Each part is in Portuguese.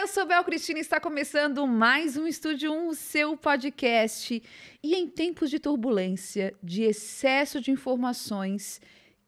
eu sou Bel Cristina e está começando mais um Estúdio 1, o seu podcast. E em tempos de turbulência, de excesso de informações,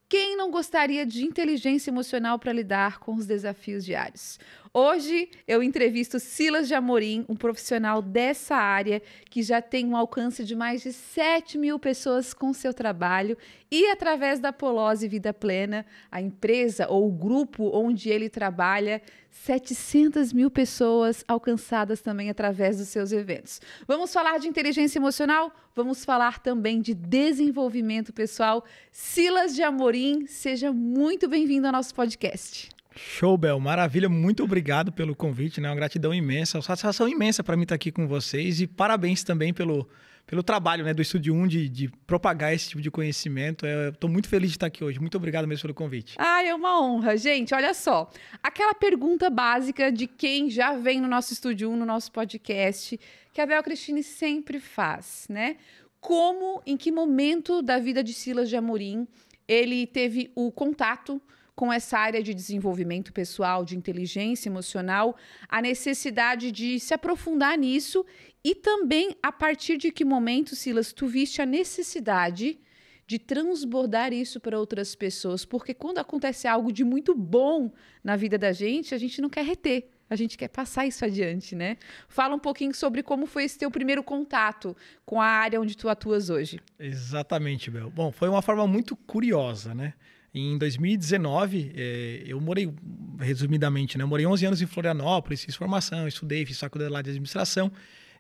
quem não gostaria de inteligência emocional para lidar com os desafios diários? Hoje eu entrevisto Silas de Amorim, um profissional dessa área que já tem um alcance de mais de 7 mil pessoas com seu trabalho e através da Polose Vida Plena, a empresa ou o grupo onde ele trabalha, 700 mil pessoas alcançadas também através dos seus eventos. Vamos falar de inteligência emocional? Vamos falar também de desenvolvimento pessoal. Silas de Amorim, seja muito bem-vindo ao nosso podcast. Show, Bel. Maravilha. Muito obrigado pelo convite, né? Uma gratidão imensa, uma satisfação imensa para mim estar tá aqui com vocês e parabéns também pelo, pelo trabalho né, do Estúdio 1 de, de propagar esse tipo de conhecimento. É, Estou muito feliz de estar tá aqui hoje. Muito obrigado mesmo pelo convite. Ai, é uma honra. Gente, olha só. Aquela pergunta básica de quem já vem no nosso Estúdio 1, no nosso podcast, que a Bel Cristine sempre faz, né? Como, em que momento da vida de Silas de Amorim ele teve o contato com essa área de desenvolvimento pessoal, de inteligência emocional, a necessidade de se aprofundar nisso e também a partir de que momento, Silas, tu viste a necessidade de transbordar isso para outras pessoas, porque quando acontece algo de muito bom na vida da gente, a gente não quer reter. A gente quer passar isso adiante, né? Fala um pouquinho sobre como foi esse teu primeiro contato com a área onde tu atuas hoje. Exatamente, Bel. Bom, foi uma forma muito curiosa, né? Em 2019, é, eu morei, resumidamente, né? Eu morei 11 anos em Florianópolis, fiz formação, estudei, fiz faculdade lá de administração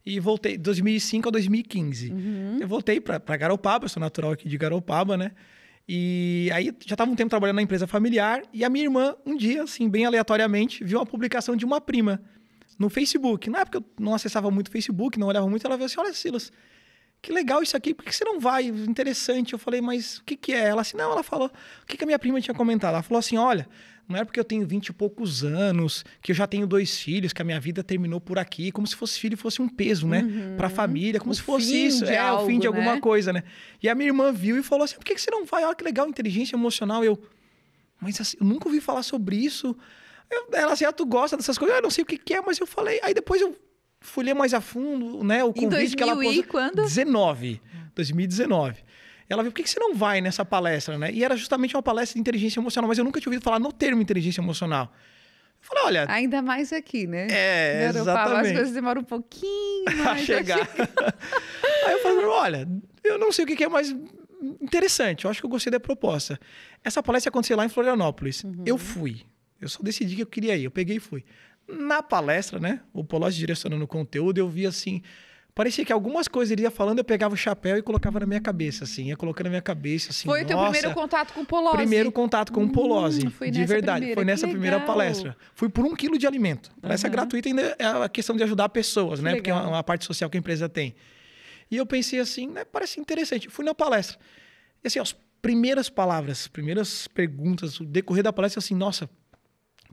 e voltei 2005 a 2015. Uhum. Eu voltei para Garopaba, eu sou natural aqui de Garopaba, né? E aí já estava um tempo trabalhando na empresa familiar e a minha irmã, um dia, assim, bem aleatoriamente, viu uma publicação de uma prima no Facebook. Na época eu não acessava muito o Facebook, não olhava muito, ela veio assim: Olha, Silas, que legal isso aqui, por que você não vai? Interessante. Eu falei, mas o que, que é? Ela assim, não, ela falou, o que, que a minha prima tinha comentado? Ela falou assim: olha, não é porque eu tenho vinte e poucos anos, que eu já tenho dois filhos, que a minha vida terminou por aqui, como se fosse filho fosse um peso, né? Uhum. Pra família, como o se fosse isso, é algo, o fim de alguma né? coisa, né? E a minha irmã viu e falou assim: por que, que você não vai? Olha que legal, inteligência emocional. Eu, mas assim, eu nunca ouvi falar sobre isso. Eu, ela assim, ah, tu gosta dessas coisas? Eu ah, não sei o que, que é, mas eu falei. Aí depois eu fui ler mais a fundo, né? O convite que ela postou. quando? 19, 2019. Ela viu, por que, você não vai nessa palestra, né? E era justamente uma palestra de inteligência emocional, mas eu nunca tinha ouvido falar no termo inteligência emocional. Eu falei, olha. Ainda mais aqui, né? É, exatamente. As coisas demoram um pouquinho a chegar. Aí eu falei, olha, eu não sei o que é mais interessante, eu acho que eu gostei da proposta. Essa palestra aconteceu lá em Florianópolis. Uhum. Eu fui. Eu só decidi que eu queria ir, eu peguei e fui na palestra, né? O Polozzi direcionando o conteúdo, eu vi assim. Parecia que algumas coisas ele ia falando, eu pegava o chapéu e colocava na minha cabeça, assim, ia colocando na minha cabeça, assim. Foi o teu primeiro contato com o Polozzi? Primeiro contato com o Polozzi, hum, de verdade. Primeira. Foi nessa que primeira legal. palestra. Fui por um quilo de alimento. Palestra uhum. gratuita ainda é a questão de ajudar pessoas, né? Porque é uma, uma, parte social que a empresa tem. E eu pensei assim, né, parece interessante. Fui na palestra. E assim, as primeiras palavras, primeiras perguntas, o decorrer da palestra, assim, nossa,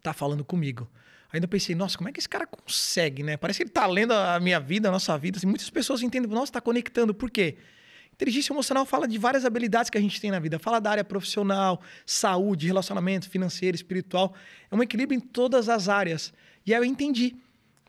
tá falando comigo Ainda pensei, nossa, como é que esse cara consegue, né? Parece que ele tá lendo a minha vida, a nossa vida. Assim, muitas pessoas entendem, nossa, tá conectando. Por quê? Inteligência emocional fala de várias habilidades que a gente tem na vida. Fala da área profissional, saúde, relacionamento, financeiro, espiritual. É um equilíbrio em todas as áreas. E aí eu entendi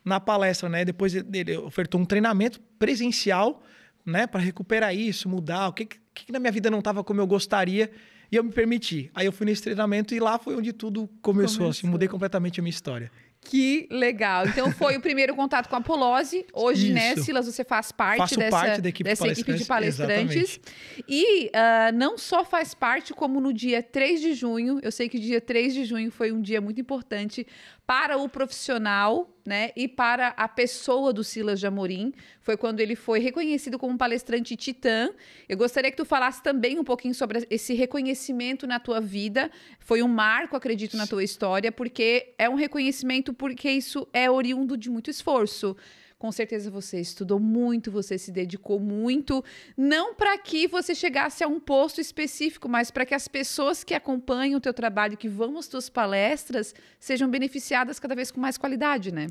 na palestra, né? Depois ele ofertou um treinamento presencial, né? Para recuperar isso, mudar. O que, que, que na minha vida não estava como eu gostaria. E eu me permiti. Aí eu fui nesse treinamento e lá foi onde tudo começou. começou. Assim, mudei completamente a minha história. Que legal. Então foi o primeiro contato com a Polose. Hoje, né, Isso. né, Silas, você faz parte Faço dessa, parte da equipe, dessa equipe de palestrantes. Exatamente. E uh, não só faz parte, como no dia 3 de junho, eu sei que dia 3 de junho foi um dia muito importante para o profissional, né, e para a pessoa do Silas de Amorim, foi quando ele foi reconhecido como palestrante titã. Eu gostaria que tu falasse também um pouquinho sobre esse reconhecimento na tua vida. Foi um marco, acredito, na tua história, porque é um reconhecimento porque isso é oriundo de muito esforço. Com certeza você estudou muito, você se dedicou muito, não para que você chegasse a um posto específico, mas para que as pessoas que acompanham o teu trabalho, que vão às tuas palestras, sejam beneficiadas cada vez com mais qualidade, né?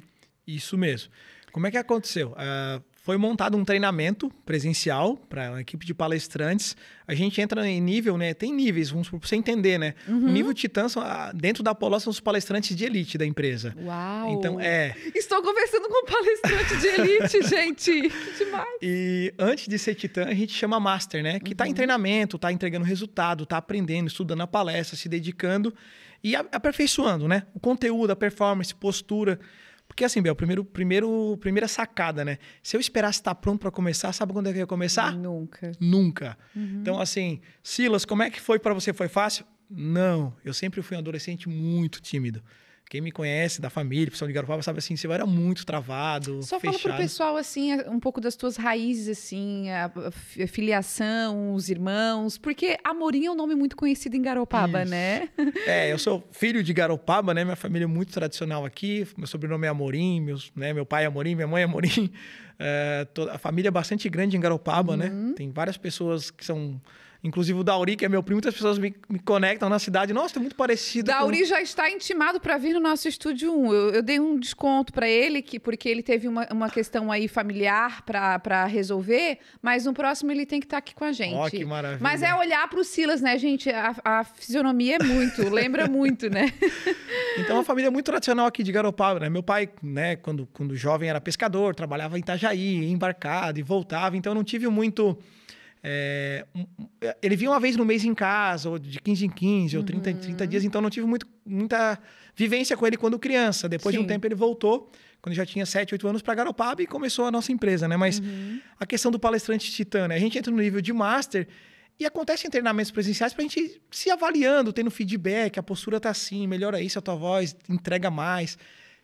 Isso mesmo. Como é que aconteceu? Uh, foi montado um treinamento presencial para uma equipe de palestrantes. A gente entra em nível, né? Tem níveis, vamos para você entender, né? Uhum. O nível Titã são, ah, dentro da Apoló são os palestrantes de elite da empresa. Uau! Então, é. Estou conversando com um palestrante de elite, gente. Que demais. E antes de ser Titã, a gente chama Master, né? Que está em uhum. treinamento, está entregando resultado, está aprendendo, estudando a palestra, se dedicando e aperfeiçoando, né? O conteúdo, a performance, postura. Porque assim, Bel, primeiro, primeiro, primeira sacada, né? Se eu esperasse estar tá pronto para começar, sabe quando é que eu ia começar? Nunca. Nunca. Uhum. Então, assim, Silas, como é que foi para você? Foi fácil? Não, eu sempre fui um adolescente muito tímido. Quem me conhece, da família, pessoal de Garopaba, sabe assim, você era é muito travado, Só fechado. fala pro pessoal, assim, é, um pouco das tuas raízes, assim, a filiação, os irmãos, porque Amorim é um nome muito conhecido em Garopaba, Isso. né? É, eu sou filho de Garopaba, né? Minha família é muito tradicional aqui, meu sobrenome é Amorim, meus, né? meu pai é Amorim, minha mãe é Amorim. É, toda, a família é bastante grande em Garopaba, né? uhum. né? Tem várias pessoas que são Inclusive o Dauri, que é meu primo, muitas pessoas me, me conectam na cidade. Nossa, é muito parecido. Dauri com... já está intimado para vir no nosso estúdio 1. Eu, eu dei um desconto para ele, que, porque ele teve uma, uma questão aí familiar para resolver, mas no próximo ele tem que estar tá aqui com a gente. Ó, oh, que maravilha. Mas é olhar para o Silas, né, gente? A, a fisionomia é muito, lembra muito, né? então, uma família muito tradicional aqui de Garopaba, né? Meu pai, né, quando, quando jovem era pescador, trabalhava em Itajaí, embarcado e voltava, então eu não tive muito é, é, ele vinha uma vez no mês em casa, ou de 15 em 15, ou 30 em 30 uhum. dias, então não tive muito, muita vivência com ele quando criança. Depois Sim. de um tempo ele voltou, quando já tinha 7, 8 anos, para Garopaba e começou a nossa empresa, né? Mas uhum. a questão do palestrante titã, né? A gente entra no nível de master e acontecem treinamentos presenciais para a gente se avaliando, tendo feedback, a postura tá assim, melhora isso, a tua voz entrega mais,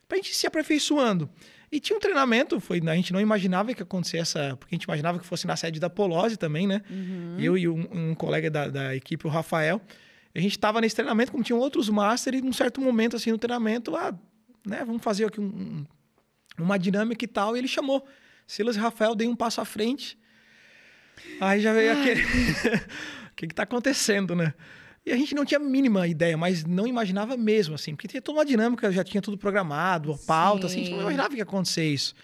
para a gente se aperfeiçoando. E tinha um treinamento, foi, a gente não imaginava que acontecia essa. Porque a gente imaginava que fosse na sede da Polose também, né? Uhum. Eu e um, um colega da, da, equipe, o Rafael. A gente estava nesse treinamento, como tinham outros masters, e num certo momento, assim, no treinamento, ah, né, vamos fazer aqui um, uma dinâmica e tal. E ele chamou. Silas e Rafael, deem um passo à frente. Aí já veio aquele. o que, que tá acontecendo, né? E a gente não tinha a mínima ideia, mas não imaginava mesmo, assim, porque tinha toda uma dinâmica, já tinha tudo programado, a pauta, assim, a gente não imaginava que ia acontecer isso.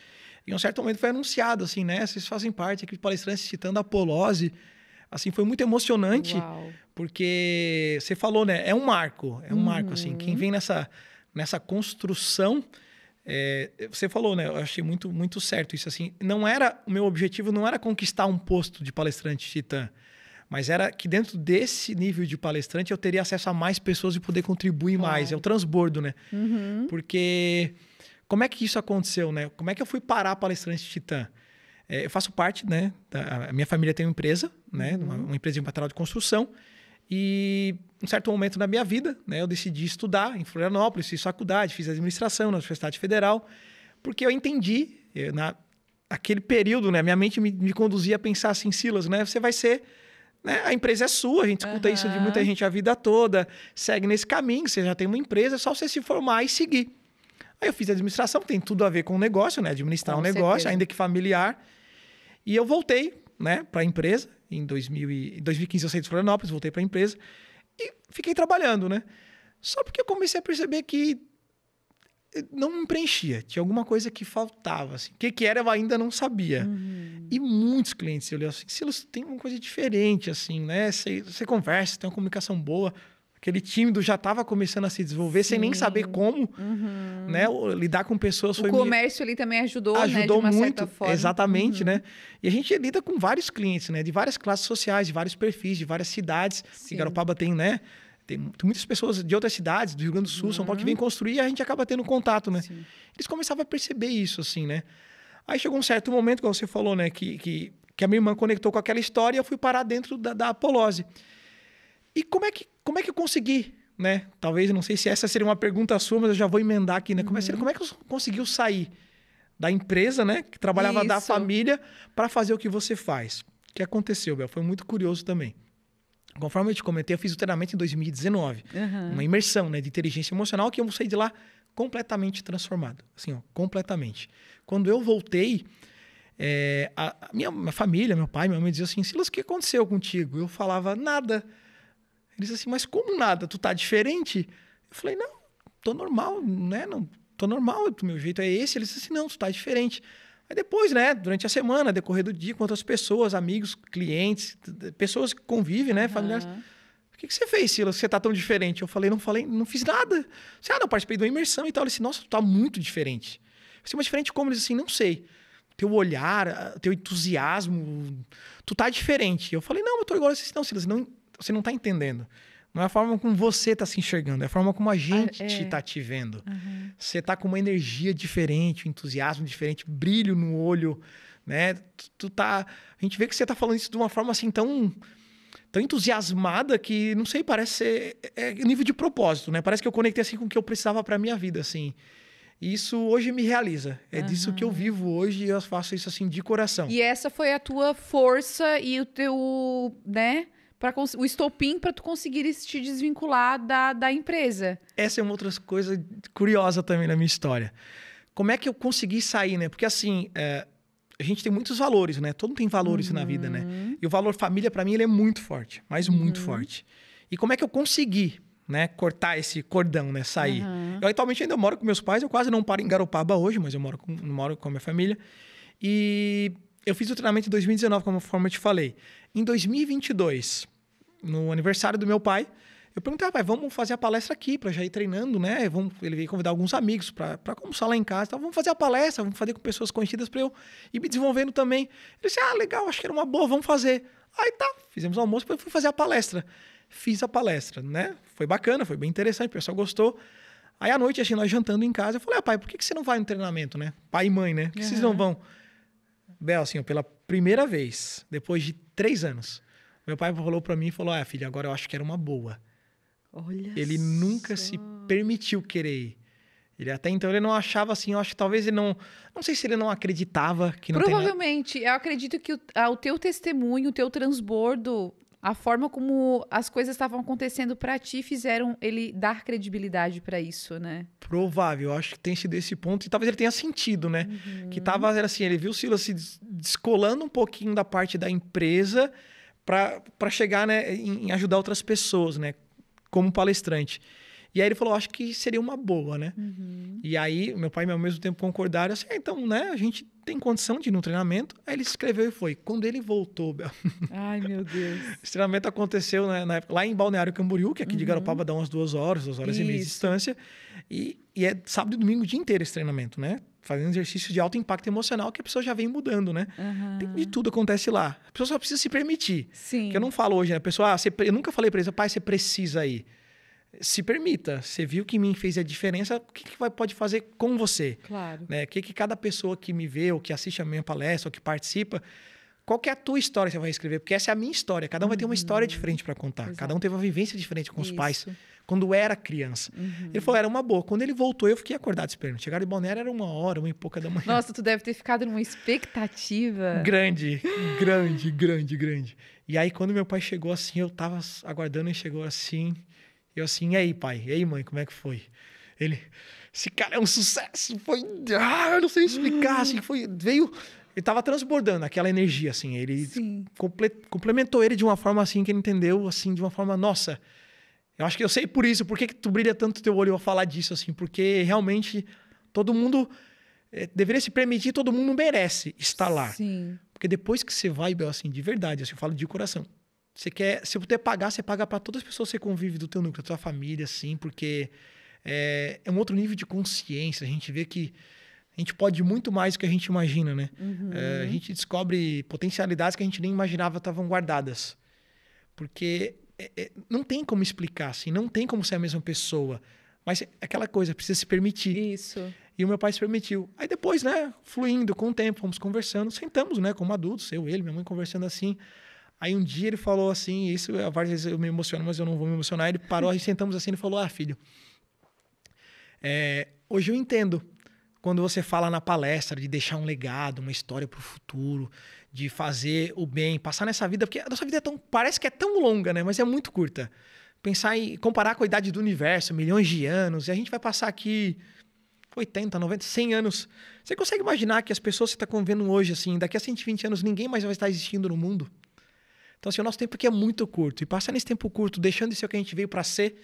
em um certo momento foi anunciado, assim, né? Vocês fazem parte, aqui de palestrantes citando a polose. Assim, foi muito emocionante, Uau. porque você falou, né? É um marco, é um uhum. marco, assim. Quem uhum. vem nessa, nessa construção. É, você falou, né? Eu achei muito, muito certo isso. Assim, não era o meu objetivo, não era conquistar um posto de palestrante titã. Mas era que dentro desse nível de palestrante eu teria acesso a mais pessoas e poder contribuir claro. mais. É o transbordo, né? Uhum. Porque como é que isso aconteceu, né? Como é que eu fui parar palestrante titã? É, eu faço parte, né? Da, a minha família tem uma empresa, né? Uhum. Uma, uma empresa de material de construção. E um certo momento na minha vida, né, eu decidi estudar em Florianópolis, fiz faculdade, fiz administração na Universidade Federal, porque eu entendi, eu, eh, na, aquele período, né, minha mente me, me conduzia a pensar assim, Silas, né, você vai ser né? A empresa é sua, a gente escuta uhum. isso de muita gente a vida toda. Segue nesse caminho, você já tem uma empresa, é só você se formar e seguir. Aí eu fiz administração, tem tudo a ver com o negócio, né? Administrar com um certeza. negócio, ainda que familiar. E eu voltei, né, para a empresa. Em 2000 e... 2015 eu saí de Florianópolis, voltei para a empresa e fiquei trabalhando, né? Só porque eu comecei a perceber que não me preenchia. Tinha alguma coisa que faltava. Assim. O que, que era eu ainda não sabia. Uhum. E muitos clientes eu li assim, Silas, tem uma coisa diferente, assim, né? Você, conversa, tem uma comunicação boa. Aquele tímido já estava começando a se desenvolver Sim. sem nem saber como, uhum. né? Lidar com pessoas o foi... O comércio ali também ajudou, né, ajudou né? muito, Exatamente, uhum. né? E a gente lida com vários clientes, né? De várias classes sociais, de vários perfis, de várias cidades. Sim. Garopaba tem, né? Tem, muitas pessoas de outras cidades, do Rio Grande do Sul, uhum. São Paulo, que uhum. vêm construir e a gente acaba tendo contato, né? Sim. Eles começavam a perceber isso, assim, né? Aí chegou um certo momento, como você falou, né? Que, que, que a minha irmã conectou com aquela história e eu fui parar dentro da, da apolose. E como é, que, como é que eu consegui, né? Talvez, não sei se essa seria uma pergunta sua, mas eu já vou emendar aqui, né? Como, é uhum. como é que você conseguiu sair da empresa, né? Que trabalhava isso. da família para fazer o que você faz? O que aconteceu, Bel? Foi muito curioso também. Conforme eu te comentei, eu fiz o treinamento em 2019. Uhum. Uma imersão né, de inteligência emocional que eu saí de lá completamente transformado. Assim, ó, completamente. Quando eu voltei, é, a, a minha, minha, família, meu pai, minha mãe diziam assim, Silas, o que aconteceu contigo? Eu falava, nada. Eles assim, mas como nada? Tu tá diferente? Eu falei, não, tô normal, né? Não, tô normal, o meu jeito é esse. Eles assim, não, tu tá diferente. Aí depois, né, durante a semana, decorrer do dia, com outras pessoas, amigos, clientes, pessoas que convivem, né, uhum. familiares. O que, que você fez, Silas? Você tá tão diferente? Eu falei, não falei, não fiz nada. Você, ah, não, participei de uma imersão e tal. Ele disse, assim, nossa, tu tá muito diferente. Eu disse, mas diferente como? Ele disse assim, não sei. Teu olhar, teu entusiasmo, tu tá diferente. Eu falei, não, eu tô igual Ele disse, não, Silas, não, você não tá entendendo. Não é a forma como você está se enxergando, é a forma como a gente está ah, é. Tá te vendo. Uhum. Você está com uma energia diferente, um entusiasmo diferente, brilho no olho, né? Tu, tu tá, a gente vê que você está falando isso de uma forma assim tão tão entusiasmada que não sei, parece ser é, é nível de propósito, né? Parece que eu conectei assim com o que eu precisava para minha vida, assim. E isso hoje me realiza. É uhum. disso que eu vivo hoje e eu faço isso assim de coração. E essa foi a tua força e o teu, né? para o estopim para tu conseguir te desvincular da, da empresa. Essa é uma outra coisa curiosa também na minha história. Como é que eu consegui sair, né? Porque assim, é, a gente tem muitos valores, né? Todo mundo tem valores uhum. na vida, né? Uhum. E o valor família para mim ele é muito forte, mas uhum. muito forte. E como é que eu consegui, né, cortar esse cordão, né, sair? Uhum. Eu atualmente ainda moro com meus pais, eu quase não paro em Garopaba hoje, mas eu moro com moro com a minha família. E eu fiz o treinamento em 2019, como forma eu te falei. Em 2022, no aniversário do meu pai, eu perguntei, ah, pai, vamos fazer a palestra aqui para já ir treinando, né? Vamos, ele veio convidar alguns amigos para começar lá em casa. Então, vamos fazer a palestra, vamos fazer com pessoas conhecidas para eu ir me desenvolvendo também. Ele disse, ah, legal, acho que era uma boa, vamos fazer. Aí tá, fizemos o almoço, e fui fazer a palestra. Fiz a palestra, né? Foi bacana, foi bem interessante, o pessoal gostou. Aí à noite, assim, nós jantando em casa, eu falei, ah, pai, por que, que você não vai no treinamento, né? Pai e mãe, né? Por que uhum. vocês não vão? Bel, assim, pela primeira vez, depois de três anos, meu pai falou para mim e falou: Ah, filha, agora eu acho que era uma boa. Olha ele só. nunca se permitiu querer ir. Ele até então ele não achava assim, eu acho que talvez ele não, não sei se ele não acreditava que não Provavelmente, eu acredito que o, a, ah, o teu testemunho, o teu transbordo a forma como as coisas estavam acontecendo para ti fizeram ele dar credibilidade para isso, né? Provável, acho que tem sido esse ponto e talvez ele tenha sentido, né? Uhum. Que tava era assim, ele viu o Silas se descolando um pouquinho da parte da empresa para chegar, né, em, em ajudar outras pessoas, né, como palestrante. E aí ele falou, acho que seria uma boa, né? Uhum. E aí meu pai e meu mãe ao mesmo tempo concordaram, assim, ah, então, né, a gente tem condição de ir no treinamento. Aí ele escreveu e foi. Quando ele voltou, Bel... Ai, meu Deus. Esse treinamento aconteceu né, na época, lá em Balneário Camboriú, que aqui uhum. de Garopaba dá umas duas horas, duas horas Isso. e meia de distância. E, e é sábado e domingo o dia inteiro esse treinamento, né? Fazendo exercício de alto impacto emocional que a pessoa já vem mudando, né? Uhum. de tudo acontece lá. A pessoa só precisa se permitir. Sim. Que eu não falo hoje, né? A pessoa, ah, você, eu nunca falei pra eles, pai, você precisa ir se permita. Você viu que mim fez a diferença, o que, que vai, pode fazer com você? Claro. Né? O que, que cada pessoa que me vê, ou que assiste a minha palestra, ou que participa, qual é a tua história que você vai escrever? Porque essa é a minha história. Cada um uhum. vai ter uma história uhum. diferente para contar. Exato. Cada um teve uma vivência diferente com os pais. Quando era criança. Uhum. Ele falou, era uma boa. Quando ele voltou, eu fiquei acordado esperando. Chegaram em Balneário, era uma hora, uma e pouca da manhã. Nossa, tu deve ter ficado numa expectativa. grande, grande, grande, grande. E aí, quando meu pai chegou assim, eu tava aguardando e chegou assim... Eu assim, e aí, pai? E aí, mãe, como é que foi? Ele, esse cara é um sucesso, foi. Ah, eu não sei explicar, assim, foi. Veio. Ele tava transbordando aquela energia, assim. Ele comple, complementou ele de uma forma assim que ele entendeu, assim, de uma forma, nossa. Eu acho que eu sei por isso, por que, que tu brilha tanto teu olho ao falar disso, assim, porque realmente todo mundo é, deveria se permitir, todo mundo merece estar lá. Sim. Porque depois que você vai, Bel, assim, de verdade, assim, eu falo de coração, você quer, se puder pagar, você paga para todas as pessoas que você convive do teu núcleo, da tua família, assim, porque é, é um outro nível de consciência. A gente vê que a gente pode muito mais do que a gente imagina, né? Uhum. É, a gente descobre potencialidades que a gente nem imaginava estavam guardadas. Porque é, é, não tem como explicar, assim, não tem como ser a mesma pessoa. Mas é aquela coisa, precisa se permitir. Isso. E o meu pai se permitiu. Aí depois, né, fluindo com o tempo, fomos conversando, sentamos, né, como adultos, eu, ele, minha mãe conversando assim. Aí um dia ele falou assim, isso várias vezes eu me emociono, mas eu não vou me emocionar. Ele parou, aí sentamos assim, ele falou: "Ah, filho, é, hoje eu entendo quando você fala na palestra de deixar um legado, uma história para o futuro, de fazer o bem, passar nessa vida, porque a nossa vida é tão, parece que é tão longa, né? Mas é muito curta. Pensar e comparar com a idade do universo, milhões de anos, e a gente vai passar aqui 80, 90, 100 anos. Você consegue imaginar que as pessoas que você está convivendo hoje, assim, daqui a 120 anos ninguém mais vai estar existindo no mundo? Então, assim, o nosso tempo aqui é muito curto. E passar nesse tempo curto, deixando de ser o que a gente veio para ser,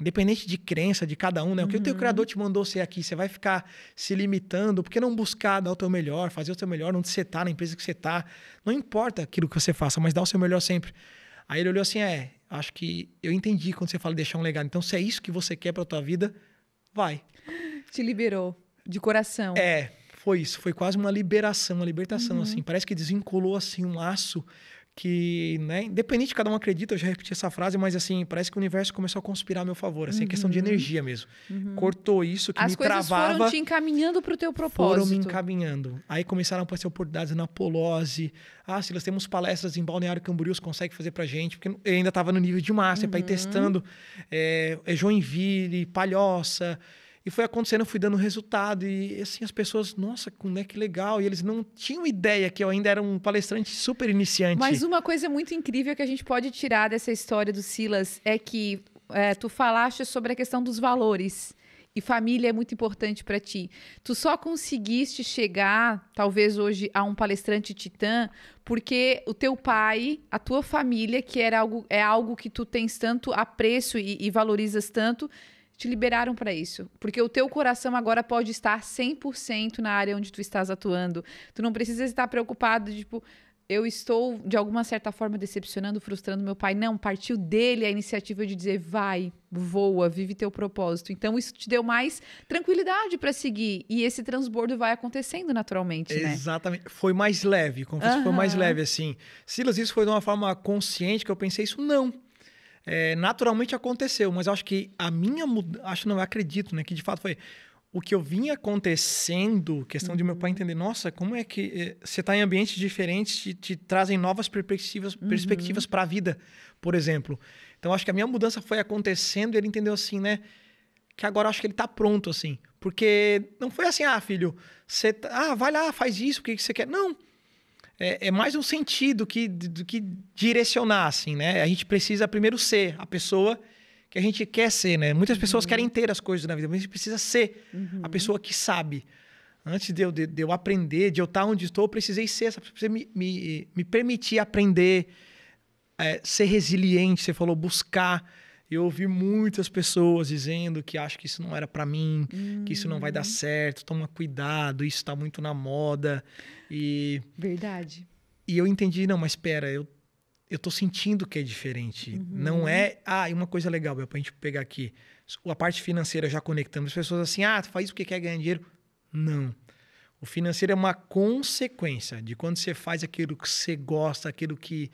independente de crença de cada um, né? O que uhum. o teu uhum. criador te mandou ser aqui, você vai ficar se limitando, porque não buscar dar o teu melhor, fazer o teu melhor, onde você tá, na empresa que você tá, não importa aquilo que você faça, mas dá o seu melhor sempre. Aí ele olhou assim, é, acho que eu entendi quando você fala deixar um legado. Então, se é isso que você quer para tua vida, vai. Te liberou de coração. É, foi isso, foi quase uma liberação, uma libertação uhum. assim. Parece que desencolou assim um laço que, né, independente, cada um acredita, eu já repeti essa frase, mas assim, parece que o universo começou a conspirar a meu favor, assim, uhum. questão de uhum. energia mesmo. Uhum. Cortou isso que As me travava. As coisas foram te encaminhando para o teu propósito. Foram me encaminhando. Aí começaram a aparecer oportunidades na Polose. Ah, Silas, temos palestras em Balneário Camboriú, você consegue fazer pra gente? Porque eu ainda estava no nível de massa, uhum. para ir testando. Eh, é, Joinville, Palhoça... E foi acontecendo, eu fui dando resultado. E assim, as pessoas, nossa, como é que legal. E eles não tinham ideia que eu ainda era um palestrante super iniciante. Mas uma coisa muito incrível que a gente pode tirar dessa história do Silas é que é, tu falaste sobre a questão dos valores. E família é muito importante para ti. Tu só conseguiste chegar, talvez hoje, a um palestrante titã, porque o teu pai, a tua família, que era algo, é algo que tu tens tanto apreço e, e valorizas tanto, te liberaram para isso. Porque o teu coração agora pode estar 100% na área onde tu estás atuando. Tu não precisa estar preocupado, tipo, eu estou de alguma certa forma decepcionando, frustrando meu pai. Não, partiu dele a iniciativa de dizer vai, voa, vive teu propósito. Então isso te deu mais tranquilidade para seguir e esse transbordo vai acontecendo naturalmente, né? Exatamente. Foi mais leve, confesso, uhum. foi mais leve assim. Silas, isso foi de uma forma consciente que eu pensei isso não é, naturalmente aconteceu, mas eu acho que a minha mudança, acho não, eu acredito, né, que de fato foi o que eu vinha acontecendo, questão uhum. de meu pai uhum. entender, nossa, como é que eh, você está em ambientes diferentes, te, te trazem novas perspectivas uhum. perspectivas para a vida, por exemplo. Então acho que a minha mudança foi acontecendo e ele entendeu assim, né? Que agora acho que ele está pronto, assim. Porque não foi assim, ah, filho, você. Tá, ah, vai lá, faz isso, o que, que você quer. Não é, é mais um sentido que, do que direcionar, assim, né? A gente precisa primeiro ser a pessoa que a gente quer ser, né? Muitas pessoas uhum. querem ter as coisas na vida, mas a gente precisa ser uhum. a pessoa que sabe. Antes de eu, de, de eu aprender, de eu estar onde estou, eu precisei ser, essa precisei me, me, me permitir aprender, é, ser resiliente. Você falou buscar. Eu ouvi muitas pessoas dizendo que acho que isso não era para mim, uhum. que isso não vai dar uhum. certo, toma cuidado, isso está muito na moda. E Verdade. E eu entendi, não, mas espera, eu eu tô sentindo que é diferente. Uhum. Não é, ah, e uma coisa legal, para a gente pegar aqui, a parte financeira já conectando as pessoas assim, ah, tu faz o que quer ganhar dinheiro. Não. O financeiro é uma consequência de quando você faz aquilo que você gosta, aquilo que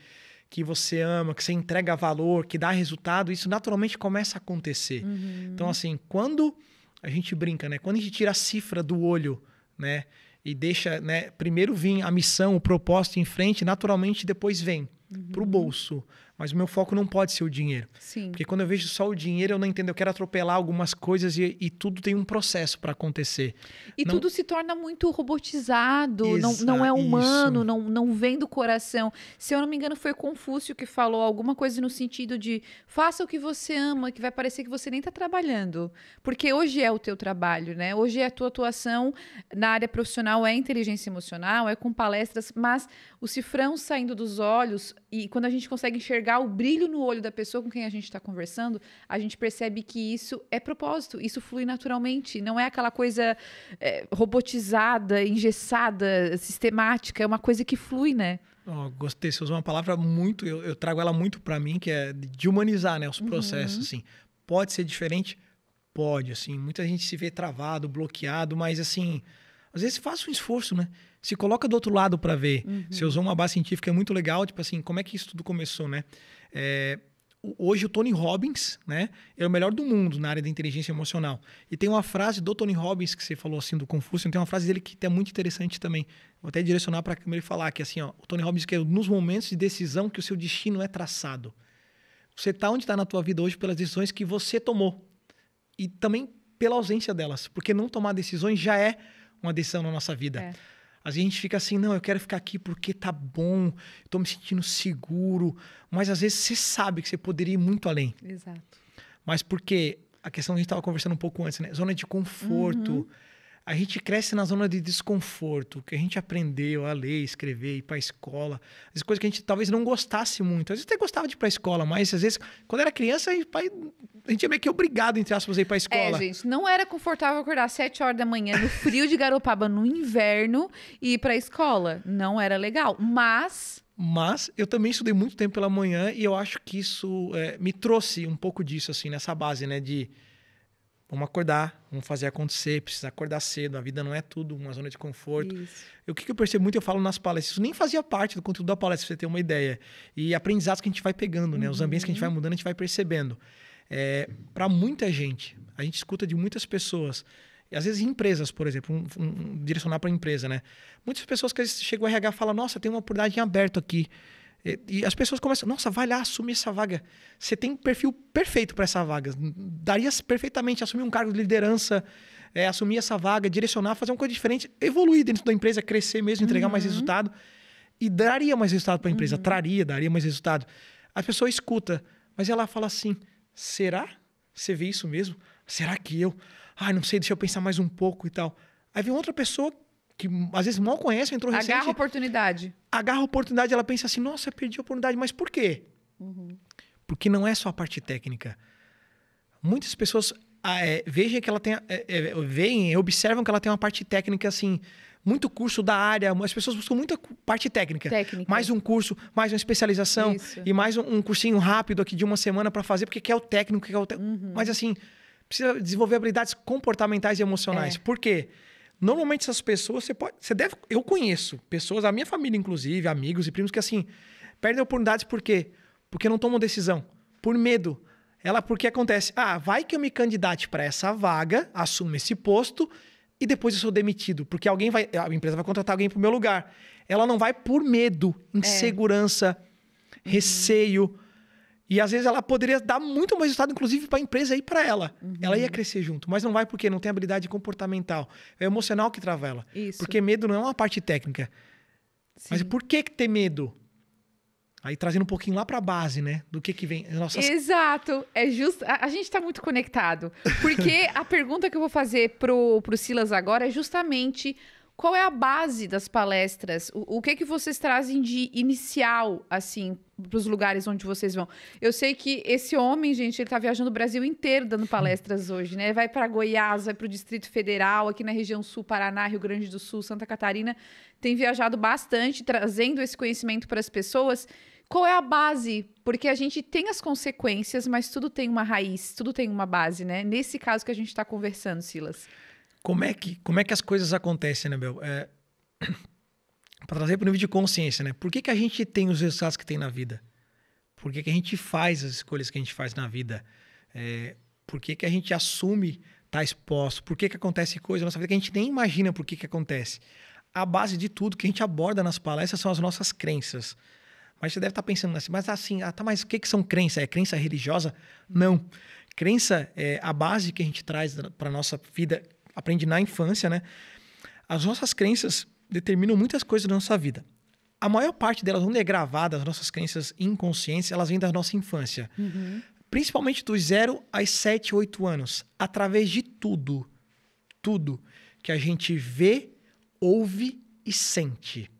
que você ama, que você entrega valor, que dá resultado, isso naturalmente começa a acontecer. Uhum. Então, assim, quando a gente brinca, né? Quando a gente tira a cifra do olho, né? e deixa, né, primeiro vem a missão, o propósito em frente, naturalmente depois vem uhum. para o bolso. Mas o meu foco não pode ser o dinheiro. Sim. Porque quando eu vejo só o dinheiro, eu não entendo. Eu quero atropelar algumas coisas e, e tudo tem um processo para acontecer. E não... tudo se torna muito robotizado, Exa, não, não é humano, não, não vem do coração. Se eu não me engano, foi Confúcio que falou alguma coisa no sentido de faça o que você ama, que vai parecer que você nem está trabalhando. Porque hoje é o teu trabalho, né? Hoje é a tua atuação na área profissional, é inteligência emocional, é com palestras, mas o cifrão saindo dos olhos e quando a gente consegue enxergar enxergar o brilho no olho da pessoa com quem a gente está conversando, a gente percebe que isso é propósito, isso flui naturalmente, não é aquela coisa é, robotizada, engessada, sistemática, é uma coisa que flui, né? Oh, gostei, você usou uma palavra muito, eu, eu trago ela muito para mim, que é de humanizar né, os uhum. processos. Uhum. Assim. Pode ser diferente? Pode, assim. Muita gente se vê travado, bloqueado, mas assim, às vezes faça um esforço, né? se coloca do outro lado para ver. Uhum. Você usou uma base científica muito legal, tipo assim, como é que isso tudo começou, né? É, hoje o Tony Robbins, né, é o melhor do mundo na área da inteligência emocional. E tem uma frase do Tony Robbins que você falou assim do Confúcio, tem uma frase dele que é muito interessante também. Vou até direcionar para ele falar que assim, ó, o Tony Robbins que é nos momentos de decisão que o seu destino é traçado. Você tá onde está na tua vida hoje pelas decisões que você tomou e também pela ausência delas, porque não tomar decisões já é uma decisão na nossa vida. É. Às vezes a gente fica assim, não, eu quero ficar aqui porque tá bom, tô me sentindo seguro. Mas às vezes você sabe que você poderia ir muito além. Exato. Mas porque a questão que a gente estava conversando um pouco antes, né? Zona de conforto. Uhum a gente cresce na zona de desconforto, que a gente aprendeu a ler, escrever, ir para a escola, as coisas que a gente talvez não gostasse muito. Às vezes até gostava de ir para a escola, mas às vezes, quando era criança, a gente, é meio que obrigado, entre aspas, a ir para a é, escola. É, gente, não era confortável acordar às 7 horas da manhã, no frio de Garopaba, no inverno, e ir para a escola. Não era legal, mas... Mas eu também estudei muito tempo pela manhã e eu acho que isso é, me trouxe um pouco disso, assim, nessa base, né, de Vamos acordar, vamos fazer acontecer, precisa acordar cedo, a vida não é tudo, uma zona de conforto. Isso. O que eu percebo muito, eu falo nas palestras, isso nem fazia parte do conteúdo da palestra, pra você ter uma ideia. E aprendizados que a gente vai pegando, né? Os ambientes que a gente vai uhum. mudando, a gente vai percebendo. É, para muita gente, a gente escuta de muitas pessoas, e às vezes empresas, por exemplo, um, um, direcionar para empresa, né? Muitas pessoas que chegam ao RH falam, nossa, tem uma oportunidade aberta aqui. E, e as pessoas começam, nossa, vai lá assumir essa vaga. Você tem um perfil perfeito para essa vaga. Daria perfeitamente assumir um cargo de liderança, é, assumir essa vaga, direcionar, fazer uma coisa diferente, evoluir dentro da empresa, crescer mesmo, entregar uhum. mais resultado. E daria mais resultado para a empresa, uhum. traria, daria mais resultado. A pessoa escuta, mas ela fala assim: será? Você vê isso mesmo? Será que eu? Ai, não sei, deixa eu pensar mais um pouco e tal. Aí vem outra pessoa que às vezes mal conhece, entrou recente. Agarra oportunidade. Agarra oportunidade, ela pensa assim, nossa, perdi a oportunidade, mas por quê? Uhum. Porque não é só a parte técnica. Muitas pessoas ah, é, vejam que ela tem, é, é, veem, observam que ela tem uma parte técnica assim, muito curso da área, as pessoas buscam muita parte técnica. técnica. Mais um curso, mais uma especialização Isso. e mais um, um, cursinho rápido aqui de uma semana para fazer, porque quer o técnico, quer o técnico uhum. Mas assim, precisa desenvolver habilidades comportamentais e emocionais. É. Por quê? Normalmente essas pessoas, você pode. Você deve. Eu conheço pessoas, a minha família, inclusive, amigos e primos, que assim, perdem oportunidades por quê? Porque não tomam decisão. Por medo. Ela, porque acontece, ah, vai que eu me candidate para essa vaga, assumo esse posto e depois eu sou demitido, porque alguém vai, a empresa vai contratar alguém pro meu lugar. Ela não vai por medo, é. insegurança, é. receio. E às vezes ela poderia dar muito mais resultado, inclusive, para a empresa e para ela. Uhum. Ela ia crescer junto, mas não vai porque não tem habilidade comportamental. É emocional que trava ela. Isso. Porque medo não é uma parte técnica. Sim. Mas por que, ter medo? Aí trazendo um pouquinho lá para a base, né? Do que que vem. Nossas... Exato. É justo. A, a gente está muito conectado. Porque a pergunta que eu vou fazer pro, pro Silas agora é justamente qual é a base das palestras? O, o que que vocês trazem de inicial, assim, para os lugares onde vocês vão? Eu sei que esse homem, gente, ele está viajando o Brasil inteiro dando hum. palestras hoje, né? Vai para Goiás, vai para o Distrito Federal, aqui na região Sul, Paraná, Rio Grande do Sul, Santa Catarina. Tem viajado bastante, trazendo esse conhecimento para as pessoas qual é a base? Porque a gente tem as consequências, mas tudo tem uma raiz, tudo tem uma base, né? Nesse caso que a gente está conversando, Silas. Como é que, como é que as coisas acontecem, né, Bel? É, para trazer para o nível de consciência, né? Por que, que a gente tem os resultados que tem na vida? Por que, que a gente faz as escolhas que a gente faz na vida? É, por que, que a gente assume estar tá exposto? Por que, que acontece coisa na nossa vida que a gente nem imagina por que, que acontece? A base de tudo que a gente aborda nas palestras são as nossas crenças. Mas você deve estar tá pensando assim, mas assim, ah, tá, mas o que, que são crenças? É crença religiosa? Não. Crença é a base que a gente traz para a nossa vida aprende na infância, né? As nossas crenças determinam muitas coisas da nossa vida. A maior parte delas, onde é gravada as nossas crenças inconscientes, elas vêm da nossa infância. Uhum. Principalmente dos 0 aos 7, 8 anos. Através de tudo. Tudo que a gente vê, ouve e sente.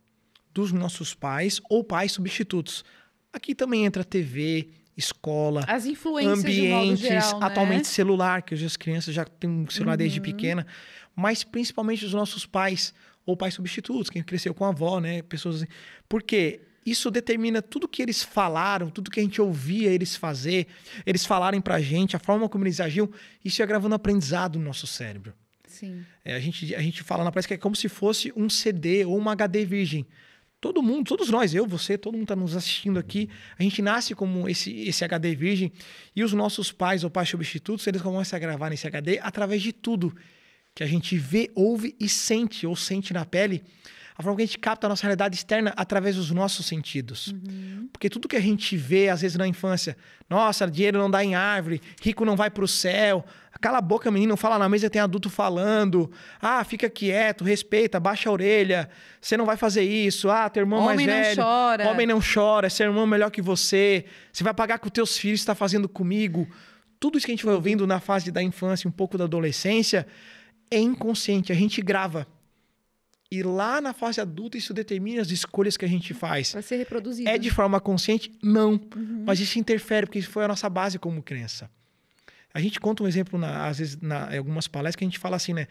Dos nossos pais ou pais substitutos. Aqui também entra TV, escola, as influências ambientes, geral, né? atualmente celular, que hoje as crianças já têm um celular uhum. desde pequena, mas principalmente os nossos pais ou pais substitutos, quem cresceu com a avó, né, pessoas assim. Porque isso determina tudo que eles falaram, tudo que a gente ouvia eles fazer, eles falarem pra gente, a forma como eles agiam, isso ia gravando aprendizado no nosso cérebro. Sim. É, a, gente, a gente fala na prática que é como se fosse um CD ou uma HD virgem. Todo mundo, todos nós, eu, você, todo mundo está nos assistindo aqui. A gente nasce como esse, esse HD virgem e os nossos pais ou pais substitutos, eles começam a gravar nesse HD através de tudo que a gente vê, ouve e sente, ou sente na pele a forma que a gente capta a nossa realidade externa através dos nossos sentidos. Uhum. Porque tudo que a gente vê, às vezes, na infância, nossa, dinheiro não dá em árvore, rico não vai para o céu, cala a boca, menino, fala na mesa, tem adulto falando, ah, fica quieto, respeita, baixa a orelha, você não vai fazer isso, ah, teu irmão homem mais velho, não chora. homem não chora, seu irmão é melhor que você, você vai pagar com teus filhos, está fazendo comigo. Tudo isso que a gente vai uhum. ouvindo na fase da infância, um pouco da adolescência, é inconsciente, a gente grava. E lá na fase adulta, isso determina as escolhas que a gente faz. Vai ser reproduzido. É né? de forma consciente? Não. Uhum. Mas isso interfere, porque isso foi a nossa base como crença. A gente conta um exemplo, na, às vezes, na, em algumas palestras, que a gente fala assim, né?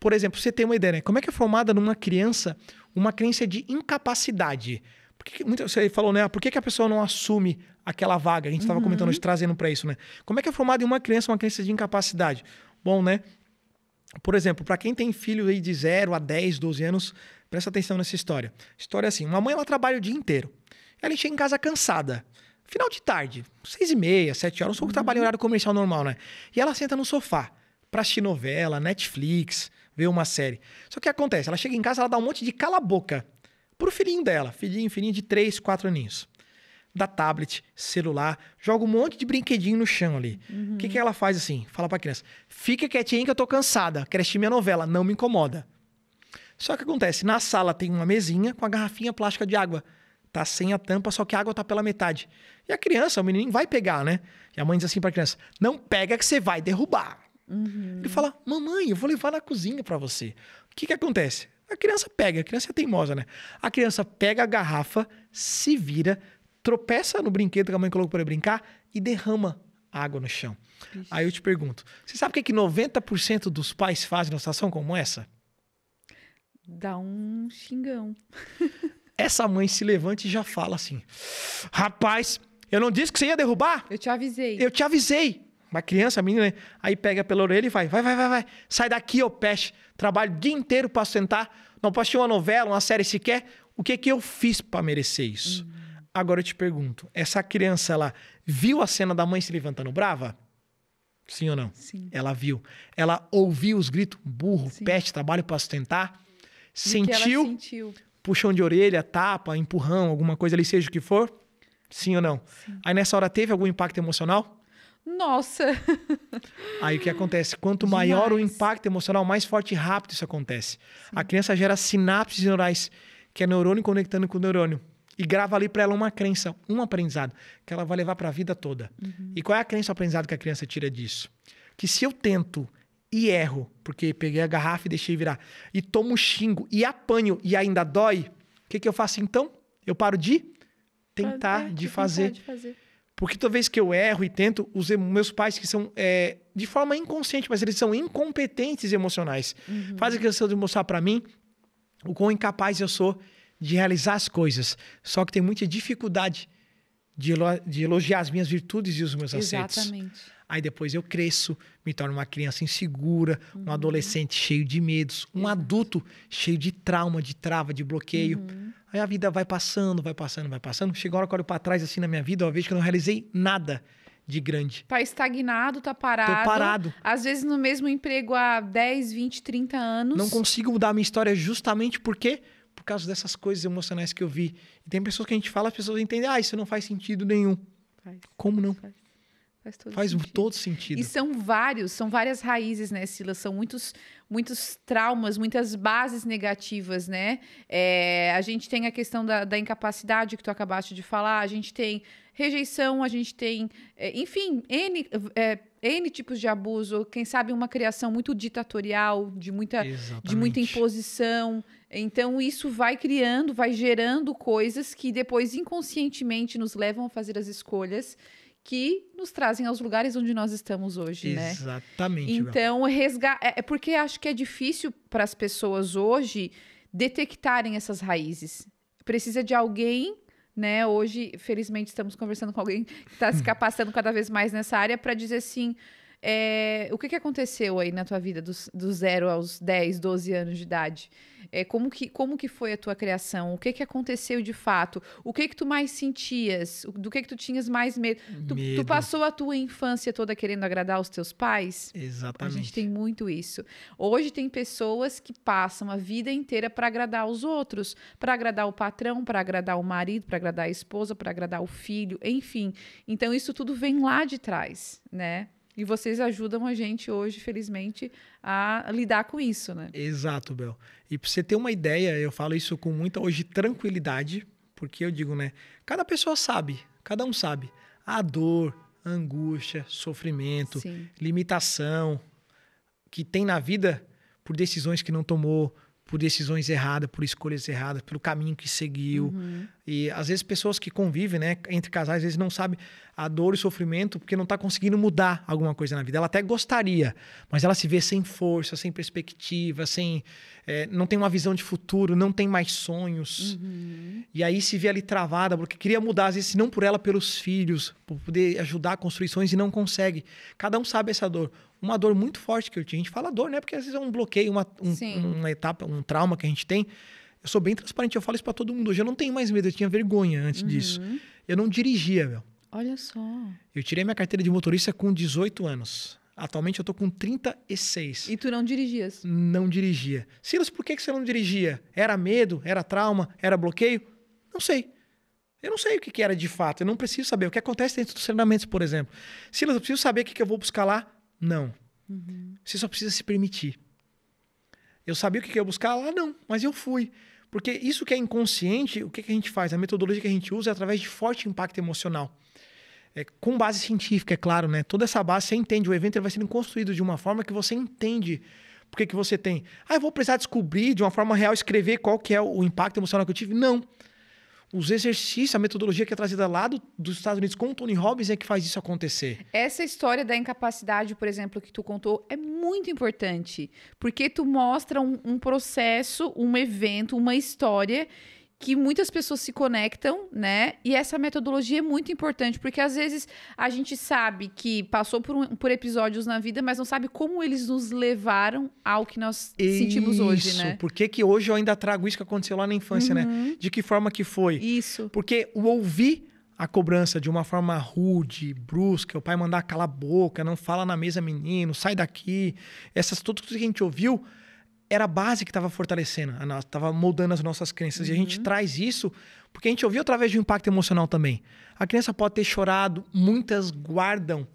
Por exemplo, você tem uma ideia, né? Como é que é formada numa criança uma crença de incapacidade? Porque muita, você falou, né? Ah, por que, que a pessoa não assume aquela vaga? A gente estava uhum. comentando hoje, trazendo para isso, né? Como é que é formada em uma criança uma crença de incapacidade? Bom, né? Por exemplo, para quem tem filho aí de 0 a 10, 12 anos, presta atenção nessa história. História assim: uma mãe ela trabalha o dia inteiro. Ela chega em casa cansada. Final de tarde, seis e meia, sete horas, não sou que trabalha em uhum. horário comercial normal, né? E ela senta no sofá pra assistir novela, Netflix, ver uma série. Só que acontece? Ela chega em casa, ela dá um monte de cala-boca pro filhinho dela, filhinho, filhinho de três, quatro aninhos da tablet, celular, joga um monte de brinquedinho no chão ali. O uhum. que, que ela faz assim? Fala pra criança: fica quietinha que eu tô cansada, quero assistir minha novela, não me incomoda. Só que acontece, na sala tem uma mesinha com a garrafinha plástica de água. Tá sem a tampa, só que a água tá pela metade. E a criança, o menino vai pegar, né? E a mãe diz assim pra criança: não pega que você vai derrubar. Uhum. Ele fala: mamãe, eu vou levar na cozinha para você. O que, que acontece? A criança pega, a criança é teimosa, né? A criança pega a garrafa, se vira, tropeça no brinquedo que a mãe colocou para brincar e derrama água no chão. Ixi. Aí eu te pergunto, você sabe o que, é que 90% dos pais fazem numa situação como essa? Dá um xingão. essa mãe se levanta e já fala assim: Rapaz, eu não disse que você ia derrubar? Eu te avisei. Eu te avisei. Uma criança, menina, né? aí pega pela orelha e vai, vai, vai, vai, vai. Sai daqui, ô peste. Trabalho o dia inteiro para sentar. Não posso uma novela, uma série sequer. O que que eu fiz para merecer isso? Uhum. Agora eu te pergunto, essa criança, ela viu a cena da mãe se levantando brava? Sim ou não? Sim. Ela viu. Ela ouviu os gritos, burro, Sim. peste, trabalho para sustentar. sentiu, sentiu, puxão de orelha, tapa, empurrão, alguma coisa ali, seja o que for. Sim ou não? Sim. Aí nessa hora teve algum impacto emocional? Nossa! Aí o que acontece? Quanto Demais. maior o impacto emocional, mais forte e rápido isso acontece. Sim. A criança gera sinapses neurais, que é neurônio conectando com neurônio e grava ali para ela uma crença, um aprendizado que ela vai levar para a vida toda. Uhum. E qual é a crença, o aprendizado que a criança tira disso? Que se eu tento e erro, porque peguei a garrafa e deixei virar, e tomo xingo e apanho e ainda dói, o que, que eu faço então? Eu paro de tentar, é, de, fazer. de fazer. Porque toda vez que eu erro e tento, os meus pais que são é, de forma inconsciente, mas eles são incompetentes emocionais, uhum. fazem questão de mostrar para mim o quão incapaz eu sou de realizar as coisas. Só que tem muita dificuldade de, de elogiar as minhas virtudes e os meus acertos. Exatamente. Aí depois eu cresço, me torno uma criança insegura, uhum. um adolescente cheio de medos, um Exato. adulto cheio de trauma, de trava, de bloqueio. Uhum. Aí a vida vai passando, vai passando, vai passando. Chegou a hora que eu olho pra trás assim na minha vida, eu vejo que eu não realizei nada de grande. Tá estagnado, tá parado. Tô parado. Às vezes no mesmo emprego há 10, 20, 30 anos. Não consigo mudar a minha história justamente porque por causa dessas coisas emocionais que eu vi. E tem pessoas que a gente fala, as pessoas entendem, ah, isso não faz sentido nenhum. Faz, Como não? Faz. Faz, todo, Faz sentido. todo sentido. E são vários, são várias raízes, né, Sila? São muitos, muitos traumas, muitas bases negativas, né? É, a gente tem a questão da, da, incapacidade que tu acabaste de falar, a gente tem rejeição, a gente tem, é, enfim, N é, N tipos de abuso, quem sabe uma criação muito ditatorial, de muita, de muita imposição. Então, isso vai criando, vai gerando coisas que depois inconscientemente nos levam a fazer as escolhas que nos trazem aos lugares onde nós estamos hoje, Exatamente, né? Exatamente. Então, resga é, é porque acho que é difícil para as pessoas hoje detectarem essas raízes. Precisa de alguém né? Hoje, felizmente, estamos conversando com alguém que está se capacitando cada vez mais nessa área para dizer assim, é, o que, que aconteceu aí na tua vida, dos, do zero aos 10, 12 anos de idade? É, como, que, como que foi a tua criação? O que, que aconteceu de fato? O que que tu mais sentias? Do que que tu tinhas mais medo? Tu, medo. tu passou a tua infância toda querendo agradar os teus pais? Exatamente. A gente tem muito isso. Hoje tem pessoas que passam a vida inteira para agradar os outros, para agradar o patrão, para agradar o marido, para agradar a esposa, para agradar o filho, enfim. Então isso tudo vem lá de trás, né? E vocês ajudam a gente hoje, felizmente, a lidar com isso, né? Exato, Bel. E para você ter uma ideia, eu falo isso com muita hoje tranquilidade, porque eu digo, né? Cada pessoa sabe, cada um sabe a dor, a angústia, sofrimento, Sim. limitação que tem na vida por decisões que não tomou, por decisões erradas, por escolhas erradas, pelo caminho que seguiu. Uhum. E às vezes pessoas que convivem, né, entre casais, às vezes não sabem a dor e o sofrimento porque não está conseguindo mudar alguma coisa na vida. Ela até gostaria, mas ela se vê sem força, sem perspectiva, sem é, não tem uma visão de futuro, não tem mais sonhos. Uhum. E aí se vê ali travada porque queria mudar, às vezes não por ela, pelos filhos, por poder ajudar construções e não consegue. Cada um sabe essa dor uma dor muito forte que eu tinha. A gente fala dor, né? Porque às vezes é um bloqueio, uma, um, uma etapa, um trauma que a gente tem. Eu sou bem transparente, eu falo isso para todo mundo. Hoje eu não tenho mais medo, eu tinha vergonha antes uhum. disso. Eu não dirigia, meu. Olha só. Eu tirei minha carteira de motorista com 18 anos. Atualmente eu tô com 36. E tu não dirigias? Não dirigia. Silas, por que, que você não dirigia? Era medo? Era trauma? Era bloqueio? Não sei. Eu não sei o que, que era de fato. Eu não preciso saber. O que acontece dentro dos treinamentos, por exemplo. Silas, eu preciso saber o que, que eu vou buscar lá não. Uhum. Você só precisa se permitir. Eu sabia o que eu ia buscar lá? Não, mas eu fui. Porque isso que é inconsciente, o que, que a gente faz? A metodologia que a gente usa é através de forte impacto emocional. É, com base científica, é claro, né? Toda essa base você entende. O evento vai sendo construído de uma forma que você entende por que, que você tem. Ah, eu vou precisar descobrir de uma forma real, escrever qual que é o impacto emocional que eu tive. Não. Não os exercícios, a metodologia que é trazida lá do, dos Estados Unidos com o Tony Robbins é que faz isso acontecer. Essa história da incapacidade, por exemplo, que tu contou, é muito importante, porque tu mostra um, um processo, um evento, uma história que muitas pessoas se conectam, né? E essa metodologia é muito importante, porque às vezes a gente sabe que passou por, um, por episódios na vida, mas não sabe como eles nos levaram ao que nós isso, sentimos hoje, né? Isso, porque que hoje eu ainda trago isso que aconteceu lá na infância, né? uhum. né? De que forma que foi. Isso. Porque o ouvir a cobrança de uma forma rude, brusca, o pai mandar calar a boca, não fala na mesa menino, sai daqui, essas tudo que a gente ouviu era a base que estava fortalecendo, estava moldando as nossas crenças. Uhum. E a gente uhum. traz isso porque a gente ouviu através do impacto emocional também. A criança pode ter chorado, muitas guardam,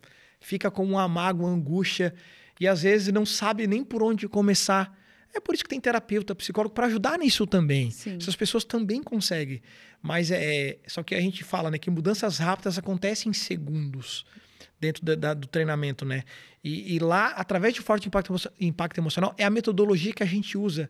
fica com uma mágoa, uma angústia, e às vezes não sabe nem por onde começar. É por isso que tem terapeuta, psicólogo para ajudar nisso também. Sim. Essas pessoas também conseguem. Mas é, é, só que a gente fala, né, que mudanças rápidas acontecem em segundos dentro da, da, do treinamento, né? E, e, lá, através de forte impacto, impacto emocional, é a metodologia que a gente usa.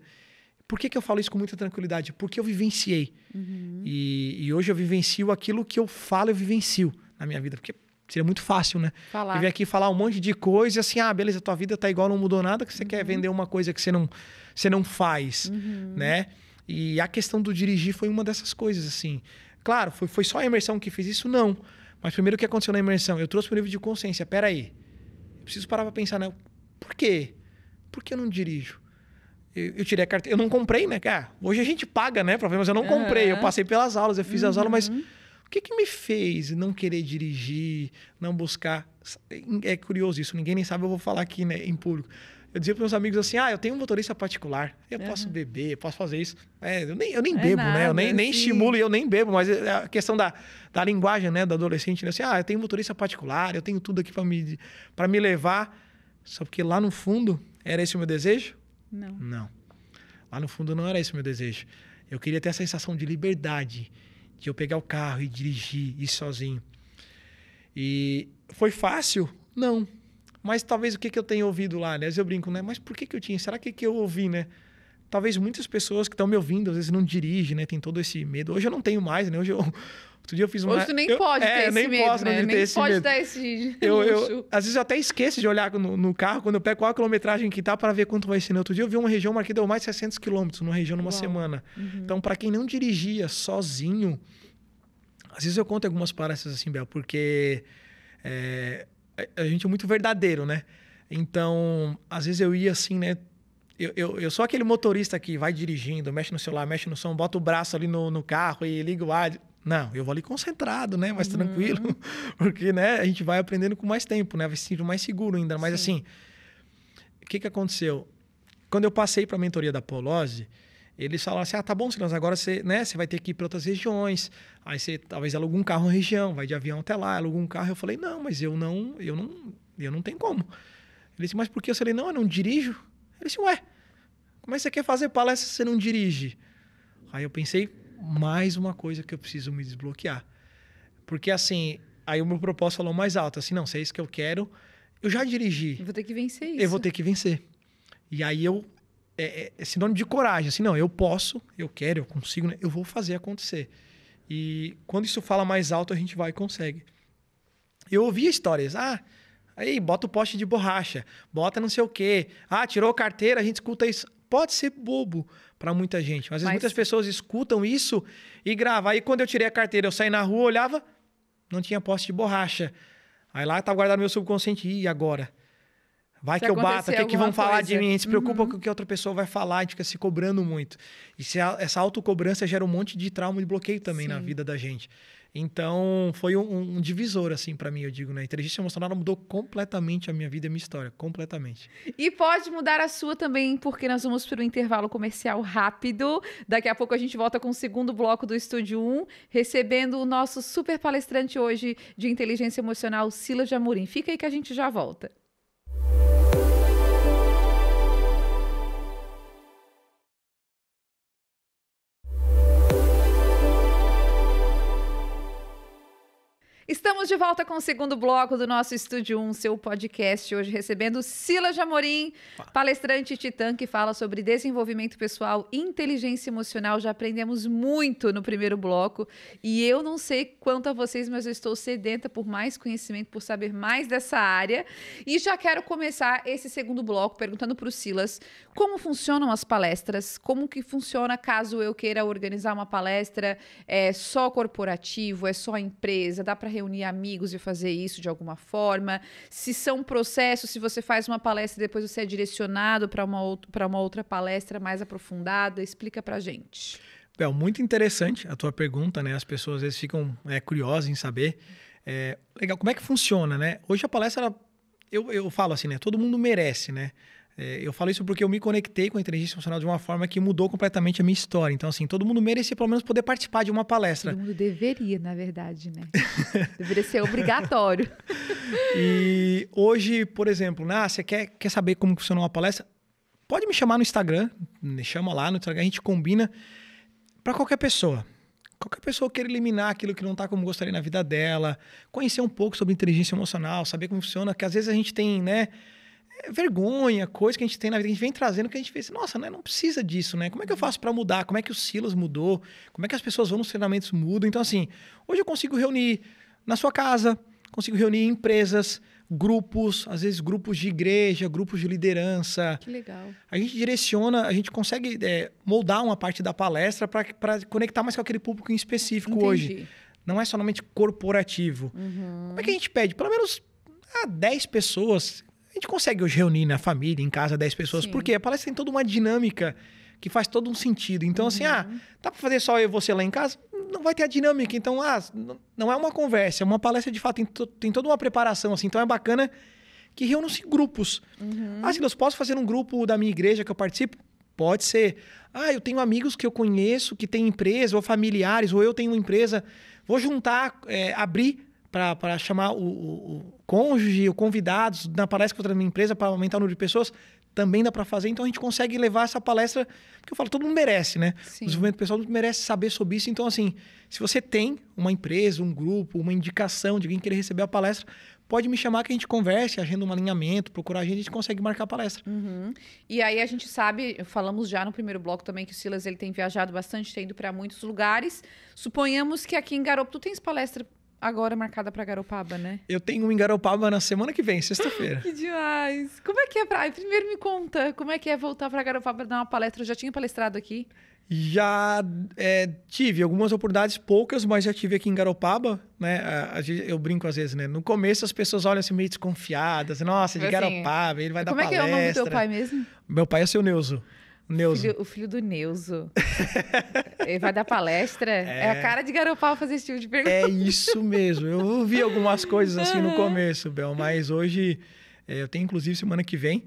Por que, que eu falo isso com muita tranquilidade? Porque eu vivenciei. Uhum. E, e, hoje eu vivencio aquilo que eu falo, eu vivencio na minha vida. Porque seria muito fácil, né? Falar. Eu vim aqui falar um monte de coisa assim, ah, beleza, tua vida tá igual, não mudou nada, que você uhum. quer vender uma coisa que você não, você não faz, uhum. né? E a questão do dirigir foi uma dessas coisas, assim. Claro, foi, foi só a imersão que fez isso? Não. Não. Mas primeiro o que aconteceu na imersão? Eu trouxe o nível de consciência. Pera aí. preciso parar para pensar, né? Por quê? Por que eu não dirijo? Eu, eu tirei a carteira. Eu não comprei, né? cara? Ah, hoje a gente paga, né? Pra ver, mas eu não comprei. Eu passei pelas aulas, eu fiz uhum. as aulas, mas uhum. o que, que me fez não querer dirigir, não buscar? É, é curioso isso, ninguém nem sabe, eu vou falar aqui né, em público. Eu dizia para meus amigos assim: ah, eu tenho um motorista particular, eu uhum. posso beber, eu posso fazer isso. É, eu nem, eu nem é bebo, nada, né? Eu nem, nem estimulo e eu nem bebo, mas é, é a questão da, da linguagem né, do adolescente, né? Assim, ah, eu tenho um motorista particular, eu tenho tudo aqui para me, me levar. Só que lá no fundo, era esse o meu desejo? Não. Não. Lá no fundo não era esse o meu desejo. Eu queria ter a sensação de liberdade, de eu pegar o carro e dirigir, ir sozinho. E foi fácil? Não. Mas talvez o que, que eu tenha ouvido lá, né? Às vezes eu brinco, né? Mas por que, que eu tinha? Será que, que eu ouvi, né? Talvez muitas pessoas que estão me ouvindo, às vezes não dirigem, né? Tem todo esse medo. Hoje eu não tenho mais, né? Hoje eu. Outro dia eu fiz uma. Hoje tu nem eu, pode eu, ter é, esse nem medo, posso, né? Nem, nem pode medo. dar esse eu, eu, Às vezes eu até esqueço de olhar no, no carro quando eu pego qual a quilometragem que tá para ver quanto vai ser. No né? outro dia eu vi uma região, marquei, deu mais de 600 quilômetros numa região numa Uau. semana. Uhum. Então, para quem não dirigia sozinho, às vezes eu conto algumas paradas assim, Bel, porque é, é, a gente é muito verdadeiro, né? Então, às vezes eu ia assim, né? Eu, eu, eu, sou aquele motorista que vai dirigindo, mexe no celular, mexe no som, bota o braço ali no, no carro e liga o ar. Não, eu vou ali concentrado, né? Mais uhum. tranquilo. Porque, né, a gente vai aprendendo com mais tempo, né? Vai se mais seguro ainda. Mas Sim. assim, o que, que aconteceu? Quando eu passei para a mentoria da Polose, eles falaram assim: ah, tá bom, Silas, agora você, né, você vai ter que ir para outras regiões. Aí você talvez aluga um carro na região, vai de avião até lá, aluga um carro. Eu falei: não, mas eu não, eu não, eu não tenho como. Ele disse: mas por que? Eu falei: não, eu não dirijo. Ele disse: ué, como é que você quer fazer palestra se você não dirige? Aí eu pensei: mais uma coisa que eu preciso me desbloquear. Porque assim, aí o meu propósito falou mais alto: assim, não, se é isso que eu quero, eu já dirigi. Eu vou ter que vencer isso. Eu vou ter que vencer. E aí eu é, é, é sinônimo de coragem. Assim, não, eu posso, eu quero, eu consigo, né? eu vou fazer acontecer. E quando isso fala mais alto, a gente vai e consegue. Eu ouvia histórias. Ah, aí bota o poste de borracha, bota não sei o quê. Ah, tirou a carteira, a gente escuta isso. Pode ser bobo para muita gente. Às vezes mas... muitas pessoas escutam isso e gravam. Aí quando eu tirei a carteira, eu saí na rua, olhava, não tinha poste de borracha. Aí lá estava guardado meu subconsciente. E agora? Vai se que eu bato, o que, que vão coisa. falar de mim? A gente se preocupa uhum. com o que outra pessoa vai falar, a gente fica se cobrando muito. E se a, essa autocobrança gera um monte de trauma e bloqueio também Sim. na vida da gente. Então, foi um, um divisor, assim, para mim, eu digo, né? A inteligência emocional mudou completamente a minha vida e a minha história, completamente. E pode mudar a sua também, porque nós vamos para o intervalo comercial rápido. Daqui a pouco a gente volta com o segundo bloco do Estúdio 1, recebendo o nosso super palestrante hoje de inteligência emocional, Sila de Amorim. Fica aí que a gente já volta. Estamos de volta com o segundo bloco do nosso Estúdio 1, seu podcast. Hoje recebendo Sila Jamorim, palestrante titã que fala sobre desenvolvimento pessoal, inteligência emocional. Já aprendemos muito no primeiro bloco. E eu não sei quanto a vocês, mas eu estou sedenta por mais conhecimento, por saber mais dessa área. E já quero começar esse segundo bloco perguntando para o Silas como funcionam as palestras, como que funciona caso eu queira organizar uma palestra, é só corporativo, é só empresa, dá para reunir amigos e fazer isso de alguma forma, se são processos, se você faz uma palestra e depois você é direcionado para uma, uma outra palestra mais aprofundada, explica para gente. Bel, muito interessante a tua pergunta, né? As pessoas às vezes ficam é, curiosas em saber. É, legal, como é que funciona, né? Hoje a palestra, eu, eu falo assim, né? Todo mundo merece, né? É, eu falo isso porque eu me conectei com a inteligência emocional de uma forma que mudou completamente a minha história. Então, assim, todo mundo merecia pelo menos poder participar de uma palestra. Todo mundo deveria, na verdade, né? deveria ser obrigatório. e hoje, por exemplo, né, ah, você quer, quer saber como funciona uma palestra? Pode me chamar no Instagram, me chama lá no Instagram, a gente combina para qualquer pessoa qualquer pessoa quer eliminar aquilo que não está como gostaria na vida dela, conhecer um pouco sobre inteligência emocional, saber como funciona, que às vezes a gente tem, né, é vergonha, coisa que a gente tem na vida, que a gente vem trazendo, que a gente pensa, nossa, né, não precisa disso, né? Como é que eu faço para mudar? Como é que o Silas mudou? Como é que as pessoas vão nos treinamentos mudam? Então, assim, hoje eu consigo reunir na sua casa, consigo reunir empresas, grupos, às vezes grupos de igreja, grupos de liderança. Que legal. A gente direciona, a gente consegue é, moldar uma parte da palestra para conectar mais com aquele público em específico Entendi. hoje. Não é somente corporativo. Uhum. Como é que a gente pede? Pelo menos 10 ah, pessoas, a gente consegue hoje reunir na família, em casa, 10 pessoas. Sim. A palestra tem toda uma dinâmica que faz todo um sentido. Então, uhum. assim, ah, tá pra fazer só eu e você lá em casa? Não vai ter a dinâmica. Então, ah, não é uma conversa, é uma palestra de fato, tem, tem toda uma preparação, assim. Então é bacana que reúnam-se grupos. Uhum. Ah, Silas, posso fazer um grupo da minha igreja que eu participo? Pode ser. Ah, eu tenho amigos que eu conheço que têm empresa, ou familiares, ou eu tenho uma empresa. Vou juntar, é, abrir para chamar o, o, cônjuge ou convidados na palestra eu a minha empresa para aumentar o número de pessoas, também dá para fazer. Então a gente consegue levar essa palestra, porque eu falo, todo mundo merece, né? Sim. O desenvolvimento pessoal merece saber sobre isso. Então, assim, se você tem uma empresa, um grupo, uma indicação de alguém querer receber a palestra, pode me chamar que a gente converse, agenda um alinhamento, procurar a gente, a gente consegue marcar a palestra. Uhum. E aí a gente sabe, falamos já no primeiro bloco também que o Silas ele tem viajado bastante, tem ido para muitos lugares. Suponhamos que aqui em Garoto, tu tens palestra agora marcada para Garopaba, né? Eu tenho um em Garopaba na semana que vem, sexta-feira. que demais! Como é que é pra... Primeiro me conta, como é que é voltar para Garopaba dar uma palestra? Eu já tinha palestrado aqui? Já é, tive algumas oportunidades, poucas, mas já tive aqui em Garopaba, né? Eu brinco às vezes, né? No começo as pessoas olham assim meio desconfiadas. Nossa, de assim, Garopaba, ele vai dar palestra. Como é que é o nome do teu pai mesmo? Meu pai é seu Neuso. Neuso. Filho, o filho do Neuso. Ele vai dar palestra? É... é a cara de garopal fazer esse tipo de pergunta. É isso mesmo. Eu ouvi algumas coisas assim no começo, Bel, mas hoje eh, eu tenho inclusive semana que vem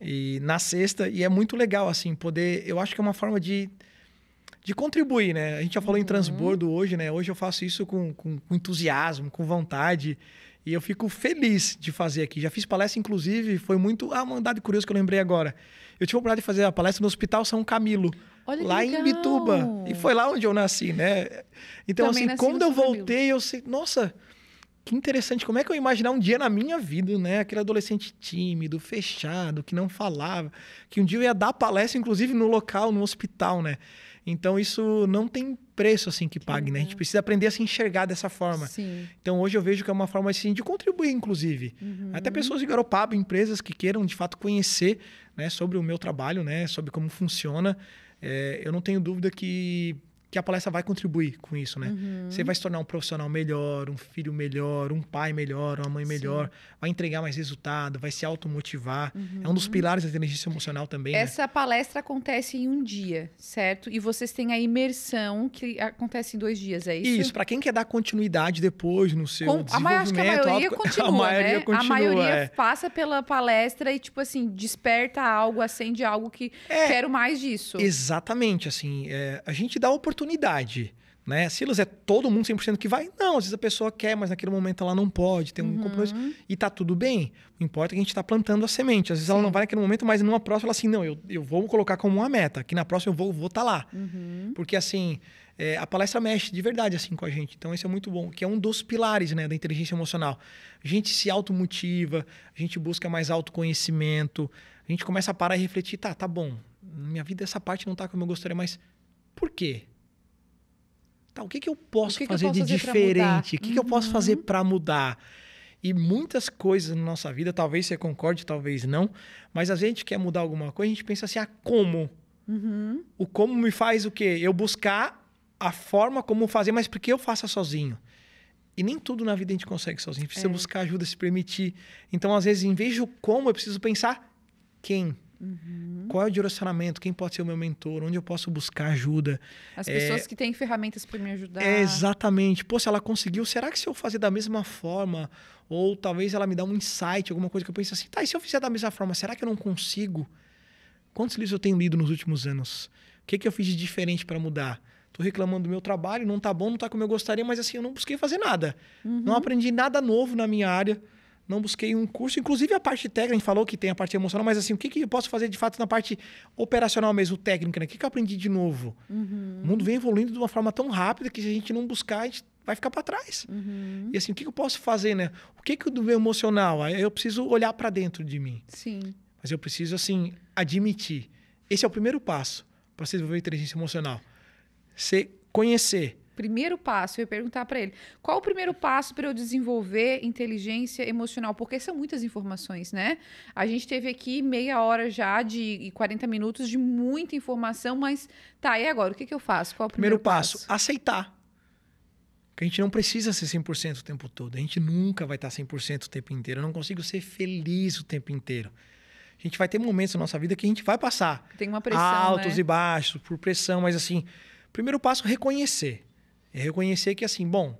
e na sexta e é muito legal assim poder, eu acho que é uma forma de de contribuir, né? A gente já falou uhum. em transbordo uhum. hoje, né? Hoje eu faço isso com, com, com, entusiasmo, com vontade. E eu fico feliz de fazer aqui. Já fiz palestra, inclusive, foi muito. Ah, uma andada curiosa que eu lembrei agora. Eu tive a oportunidade de fazer a palestra no Hospital São Camilo, Olha lá em Bituba. E foi lá onde eu nasci, né? Então, Também assim, quando eu voltei, eu sei, nossa, que interessante. Como é que eu imaginar um dia na minha vida, né? Aquele adolescente tímido, fechado, que não falava, que um dia eu ia dar palestra, inclusive, no local, no hospital, né? Então isso não tem preço assim que, pague, né? A gente uhum. precisa aprender a se enxergar dessa forma. Sim. Então hoje eu vejo que é uma forma assim de contribuir, inclusive. Uhum. Até pessoas de Garopaba, empresas que queiram de fato conhecer né, sobre o meu trabalho, né? Sobre como funciona. É, eu não tenho dúvida que que a palestra vai contribuir com isso, né? Uhum. Você vai se tornar um profissional melhor, um filho melhor, um pai melhor, uma mãe melhor, Sim. vai entregar mais resultado, vai se automotivar. Uhum. É um dos pilares da inteligência emocional também. Né? Essa né? palestra acontece em um dia, certo? E vocês têm a imersão que acontece em dois dias, é isso? Isso, para quem quer dar continuidade depois no seu Com, desenvolvimento. A acho que a maioria auto... continua, a maioria né? Continua, a maioria é. passa pela palestra e, tipo assim, desperta algo, acende algo que é, quero mais disso. Exatamente, assim, é, a gente dá oportunidade oportunidade. Né? Silas é todo mundo 100% que vai? Não, às vezes a pessoa quer, mas naquele momento ela não pode, tem um uhum. compromisso. E tá tudo bem. O importante é que a gente está plantando a semente. Às vezes Sim. ela não vai naquele momento, mas numa próxima ela assim, não, eu, eu vou colocar como uma meta. Que na próxima eu vou estar vou tá lá. Uhum. Porque assim, é, a palestra mexe de verdade assim com a gente. Então isso é muito bom, que é um dos pilares né, da inteligência emocional. A gente se automotiva, a gente busca mais autoconhecimento, a gente começa a parar e refletir, tá, tá bom, minha vida essa parte não tá como eu gostaria, mas por quê? Tá, o que, que eu posso que fazer que eu posso de fazer diferente? O que, uhum. que eu posso fazer uhum. para mudar? E muitas coisas na nossa vida, talvez você concorde, talvez não, mas a gente quer mudar alguma coisa, a gente pensa assim, a ah, como? Uhum. O como me faz o quê? Eu buscar a forma como fazer, mas que eu faça sozinho. E nem tudo na vida a gente consegue sozinho. A gente precisa é. buscar ajuda, se permitir. Então, às vezes, em vez do como, eu preciso pensar quem Uhum. Qual é o direcionamento? Quem pode ser o meu mentor? Onde eu posso buscar ajuda? As é... pessoas que têm ferramentas para me ajudar. É, exatamente. Pô, se ela conseguiu, será que se eu fazer da mesma forma? Ou talvez ela me dá um insight, alguma coisa que eu penso assim, tá, e se eu fizer da mesma forma, será que eu não consigo? Quantos livros eu tenho lido nos últimos anos? O que, que eu fiz de diferente para mudar? Tô reclamando do meu trabalho, não tá bom, não tá como eu gostaria, mas assim, eu não busquei fazer nada. Uhum. Não aprendi nada novo na minha área não busquei um curso. Inclusive, a parte técnica, a gente falou que tem a parte emocional, mas assim, o que, que eu posso fazer de fato na parte operacional mesmo, técnica, né? O que, que eu aprendi de novo? Uhum. O mundo vem evoluindo de uma forma tão rápida que se a gente não buscar, a gente vai ficar para trás. Uhum. E assim, o que, que eu posso fazer, né? O que, que do meu emocional? Eu preciso olhar para dentro de mim. Sim. Mas eu preciso, assim, admitir. Esse é o primeiro passo para você desenvolver inteligência emocional. Você conhecer primeiro passo, eu ia perguntar para ele, qual o primeiro passo para eu desenvolver inteligência emocional? Porque são muitas informações, né? A gente teve aqui meia hora já de 40 minutos de muita informação, mas tá, e agora? O que, que eu faço? Qual o primeiro, primeiro passo? passo? Aceitar. Que a gente não precisa ser 100% o tempo todo. A gente nunca vai estar 100% o tempo inteiro. Eu não consigo ser feliz o tempo inteiro. A gente vai ter momentos na nossa vida que a gente vai passar. Tem uma pressão. Altos né? e baixos, por pressão, mas assim, primeiro passo reconhecer. É reconhecer que, assim, bom,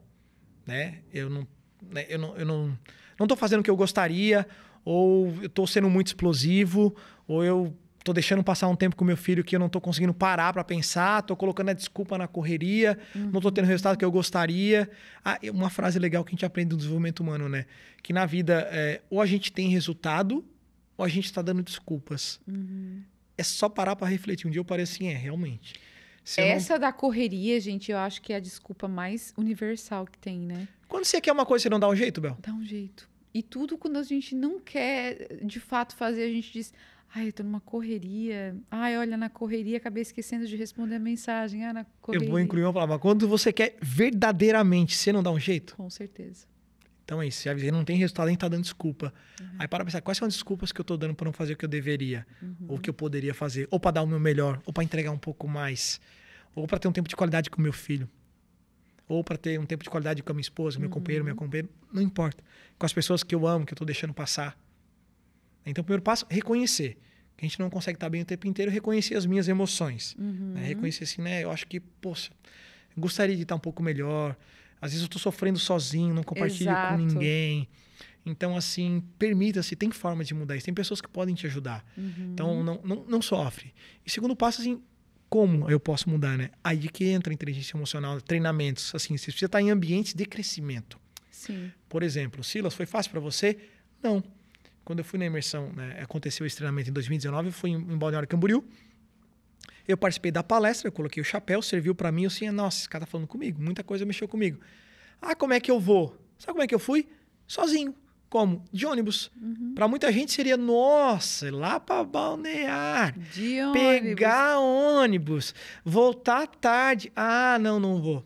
né? Eu não, né, eu não, eu não, não tô fazendo o que eu gostaria, ou eu tô sendo muito explosivo, ou eu tô deixando passar um tempo com meu filho que eu não tô conseguindo parar para pensar, tô colocando a desculpa na correria, uhum. não tô tendo o resultado que eu gostaria. Ah, uma frase legal que a gente aprende do desenvolvimento humano, né? Que na vida, é, ou a gente tem resultado, ou a gente está dando desculpas. Uhum. É só parar para refletir. Um dia eu parei assim, é, realmente. Se é Essa não... da correria, gente, eu acho que é a desculpa mais universal que tem, né? Quando você quer uma coisa, você não dá um jeito, Bel? Dá um jeito. E tudo quando a gente não quer de fato fazer, a gente diz. Ai, eu tô numa correria. Ai, olha, na correria acabei esquecendo de responder a mensagem. Ah, na correria. Eu vou incluir uma palavra. Quando você quer verdadeiramente, você não dá um jeito? Com certeza. Então é isso. Se avisei, não tem resultado, nem tá dando desculpa. Uhum. Aí para pensar, quais são as desculpas que eu tô dando para não fazer o que eu deveria? Uhum. Ou que eu poderia fazer? Ou para dar o meu melhor? Ou para entregar um pouco mais? ou para ter um tempo de qualidade com meu filho, ou para ter um tempo de qualidade com a minha esposa, meu uhum. companheiro, minha companheira, não importa. Com as pessoas que eu amo, que eu estou deixando passar. Então, o primeiro passo reconhecer. Que a gente não consegue estar bem o tempo inteiro, reconhecer as minhas emoções. Né? Uhum. Né? Reconhecer assim, né? Eu acho que, poxa, gostaria de estar um pouco melhor. Às vezes eu estou sofrendo sozinho, não compartilho Exato. com ninguém. Então, assim, permita-se, tem forma de mudar isso. Tem pessoas que podem te ajudar. Uhum. Então, não, não, não sofre. E segundo passo, assim, como eu posso mudar, né? Aí que entra inteligência emocional, treinamentos. Assim, você precisa tá estar em ambientes de crescimento. Sim. Por exemplo, Silas, foi fácil para você? Não. Quando eu fui na imersão, né, aconteceu esse treinamento em 2019, eu fui em, em Balneário Camboriú. Eu participei da palestra, eu coloquei o chapéu, serviu para mim, eu assim, nossa, esse cara tá falando comigo, muita coisa mexeu comigo. Ah, como é que eu vou? Sabe como é que eu fui? Sozinho. Como? De ônibus. Uhum. Para muita gente seria, nossa, lá para balnear, De pegar ônibus. voltar tarde. Ah, não, não vou.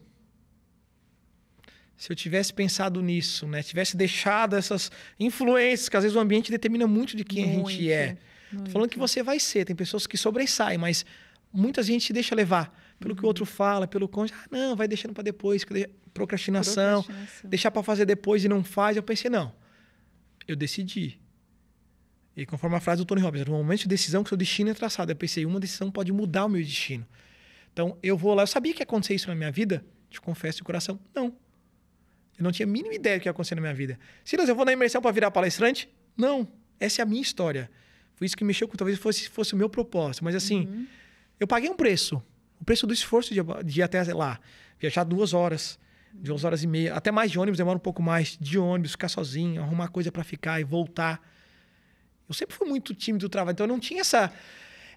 Se eu tivesse pensado nisso, né? Tivesse deixado essas influências, que às vezes o ambiente determina muito de quem muito, a gente é. Tô falando que você vai ser, tem pessoas que sobressaem, mas muita gente se deixa levar pelo que o outro uhum. fala, pelo cônjuge. Ah, não, vai deixando para depois, procrastinação, procrastinação, deixar para fazer depois e não faz. Eu pensei, não eu decidi. E conforme a frase do Tony Robbins, no momento de decisão que seu destino é traçado. Eu pensei, uma decisão pode mudar o meu destino. Então, eu vou lá. Eu sabia que ia acontecer isso na minha vida? Te confesso de coração, não. Eu não tinha a mínima ideia do que ia acontecer na minha vida. Silas, eu vou na imersão para virar palestrante? Não. Essa é a minha história. Foi isso que mexeu com talvez fosse, fosse o meu propósito. Mas assim, uhum. eu paguei um preço. O preço do esforço de, de ir até lá. Viajar duas horas de 11 horas e meia, até mais de ônibus, demora um pouco mais de ônibus, ficar sozinho, arrumar coisa para ficar e voltar. Eu sempre fui muito tímido, travado, então eu não tinha essa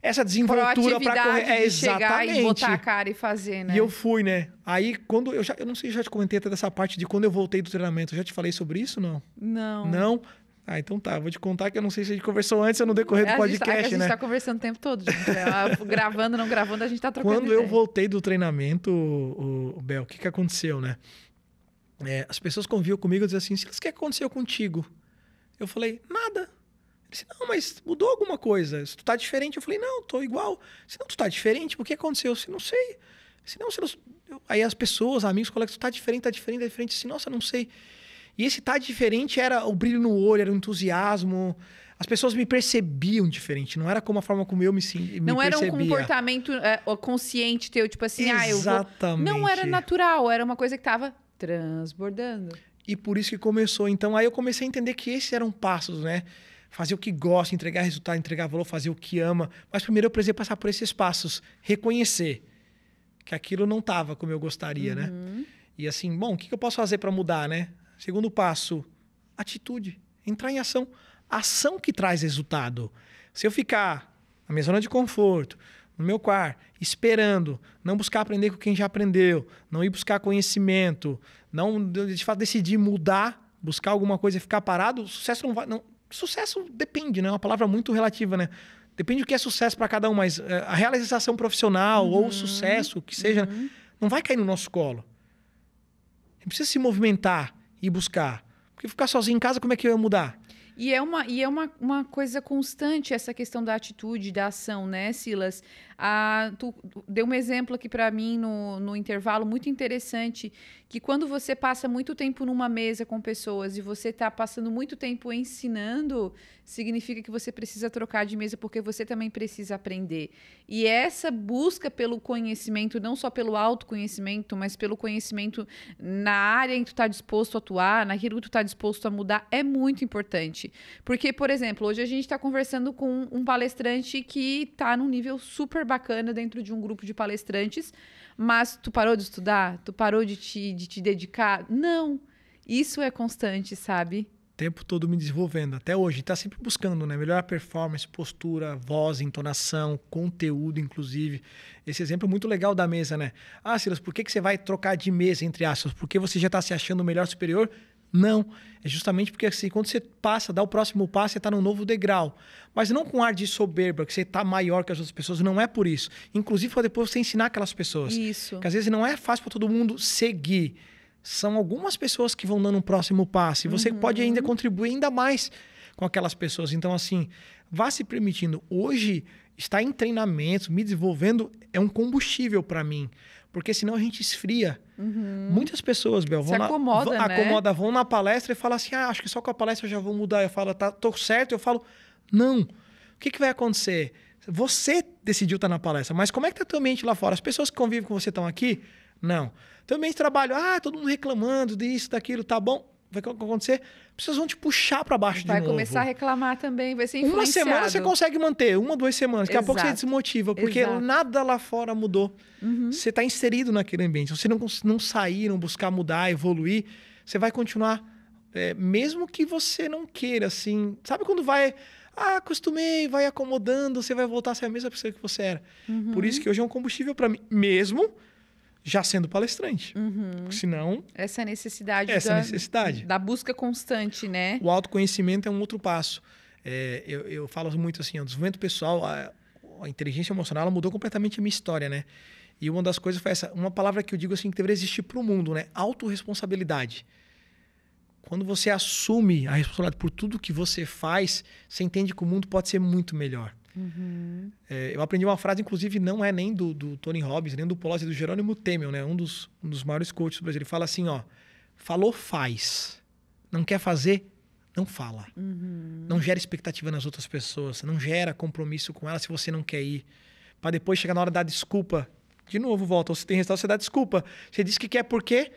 essa desenvoltura para correr, é exatamente. Chegar e botar a cara e fazer, né? E eu fui, né? Aí quando eu já eu não sei, já te comentei até dessa parte de quando eu voltei do treinamento, eu já te falei sobre isso, não? Não. Não. Ah, então tá, vou te contar que eu não sei se a gente conversou antes ou no decorrer do é, tá- podcast, né? a, a gente né? tá conversando o tempo todo, gente. É, gravando, não gravando, a gente tá trocando. Quando ideia. eu voltei do treinamento, o, o Bel, o que que aconteceu, né? É, as pessoas conviam comigo e diziam assim: Silas, o que aconteceu contigo? Eu falei: nada. Ele disse: não, mas mudou alguma coisa. Se tu tá diferente, eu falei: não, tô igual. Se não, tu tá diferente, o que aconteceu? Eu disse, não sei. Se não, Silas. Aí as pessoas, amigos, colegas, tu tá diferente, tá diferente, tá diferente. Eu disse, nossa, não sei. E esse tá diferente era o brilho no olho, era o entusiasmo. As pessoas me percebiam diferente, não era como a forma como eu me sentia. Não era percebia. um comportamento é, consciente teu, tipo assim, Exatamente. ah, eu Não era natural, era uma coisa que estava transbordando. E por isso que começou. Então aí eu comecei a entender que esses eram passos, né? Fazer o que gosta, entregar resultado, entregar valor, fazer o que ama. Mas primeiro eu precisei passar por esses passos, reconhecer que aquilo não estava como eu gostaria, né? uhum. né? E assim, bom, o que eu posso fazer para mudar, né? Segundo passo, atitude. Entrar em ação. Ação que traz resultado. Se eu ficar na minha zona de conforto, no meu quarto, esperando, não buscar aprender com quem já aprendeu, não ir buscar conhecimento, não de fato decidir mudar, buscar alguma coisa e ficar parado, sucesso não vai. Não, sucesso depende, né? É uma palavra muito relativa, né? Depende do que é sucesso para cada um, mas eh, a realização profissional uhum. ou o sucesso, o que seja, uhum. não vai cair no nosso colo. A gente precisa se movimentar e buscar. Porque ficar sozinho em casa, como é que eu ia mudar? E é, uma, e é uma, uma coisa constante essa questão da atitude, da ação, né, Silas? Ah, tu deu um exemplo aqui para mim no, no intervalo muito interessante, que quando você passa muito tempo numa mesa com pessoas e você está passando muito tempo ensinando, significa que você precisa trocar de mesa porque você também precisa aprender. E essa busca pelo conhecimento, não só pelo autoconhecimento, mas pelo conhecimento na área em que tu está disposto a atuar, naquilo que tu está disposto a mudar, é muito importante. Porque, por exemplo, hoje a gente está conversando com um palestrante que está num nível super bacana dentro de um grupo de palestrantes, mas tu parou de estudar? Tu parou de te, de te dedicar? Não. Isso é constante, sabe? tempo todo me desenvolvendo, até hoje. Está sempre buscando, né? Melhorar performance, postura, voz, entonação, conteúdo, inclusive. Esse exemplo é muito legal da mesa, né? Ah, Silas, por que, que você vai trocar de mesa, entre aspas? Porque você já está se achando melhor superior não. É justamente porque assim, quando você passa, dá o próximo passo, você está num novo degrau. Mas não com ar de soberba, que você está maior que as outras pessoas, não é por isso. Inclusive para depois você ensinar aquelas pessoas. Isso. Que às vezes não é fácil para todo mundo seguir. São algumas pessoas que vão dando um próximo passo. E você uhum. pode ainda uhum. contribuir ainda mais com aquelas pessoas. Então, assim, vá se permitindo. Hoje, estar em treinamento, me desenvolvendo, é um combustível para mim. Porque senão a gente esfria. Uhum. Muitas pessoas, Bel, vão Se acomoda, na, né? acomoda, vão na palestra e falam assim: ah, acho que só com a palestra eu já vou mudar. Eu falo, tá, tô certo. Eu falo, não. O que, que vai acontecer? Você decidiu estar tá na palestra, mas como é que tá a tua mente lá fora? As pessoas que convivem com você estão aqui? Não. Também trabalho, ah, todo mundo reclamando disso, daquilo, tá bom vai acontecer? Vocês vão te puxar para baixo vai de novo. Vai começar a reclamar também, vai ser influenciado. Uma semana você consegue manter, uma, duas semanas. Daqui Exato. a pouco você desmotiva, porque Exato. nada lá fora mudou. Uhum. Você está inserido naquele ambiente. Se você não, não sair, não buscar mudar, evoluir, você vai continuar, é, mesmo que você não queira, assim. Sabe quando vai ah, acostumei, vai acomodando, você vai voltar a ser a mesma pessoa que você era. Uhum. Por isso que hoje é um combustível para mim, mesmo já sendo palestrante. Uhum. Porque senão. Essa necessidade. Essa da, necessidade. Da busca constante, né? O autoconhecimento é um outro passo. É, eu, eu, falo muito assim, o é desenvolvimento pessoal, a, a inteligência emocional, mudou completamente a minha história, né? E uma das coisas foi essa, uma palavra que eu digo assim que deveria existir para o mundo, né? Autoresponsabilidade. Quando você assume a responsabilidade por tudo que você faz, você entende que o mundo pode ser muito melhor. Uhum. É, eu aprendi uma frase, inclusive, não é nem do, do Tony Robbins, nem do Polozzi, é do Jerônimo Temel, né? Um dos, um dos maiores coaches do Brasil. Ele fala assim, ó, falou, faz. Não quer fazer, não fala. Uhum. Não gera expectativa nas outras pessoas, não gera compromisso com elas se você não quer ir. Para depois chegar na hora da desculpa. De novo, volta. ou Você tem resultado, você dá desculpa. Você diz que quer porque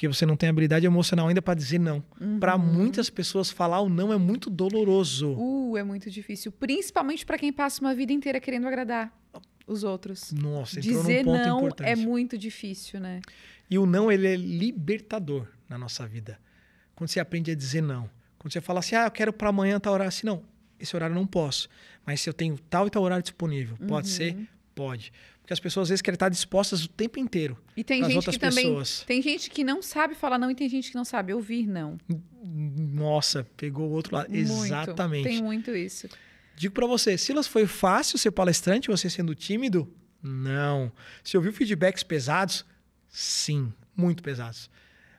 porque você não tem habilidade emocional ainda para dizer não. Uhum. Para muitas pessoas falar o não é muito doloroso. Uh, é muito difícil, principalmente para quem passa uma vida inteira querendo agradar os outros. Nossa, entrou é dizer num ponto não importante. é muito difícil, né? E o não ele é libertador na nossa vida. Quando você aprende a dizer não, quando você fala assim, ah, eu quero para amanhã tal horário, assim não, esse horário eu não posso, mas se eu tenho tal e tal horário disponível, pode uhum. ser Pode. Porque as pessoas às vezes querem estar dispostas o tempo inteiro. E tem gente outras que também, pessoas. Tem gente que não sabe falar não e tem gente que não sabe ouvir não. Nossa, pegou o outro lado. Muito, Exatamente. Tem muito isso. Digo para você, Silas, foi fácil ser palestrante você sendo tímido? Não. Você ouviu feedbacks pesados? Sim, muito pesados.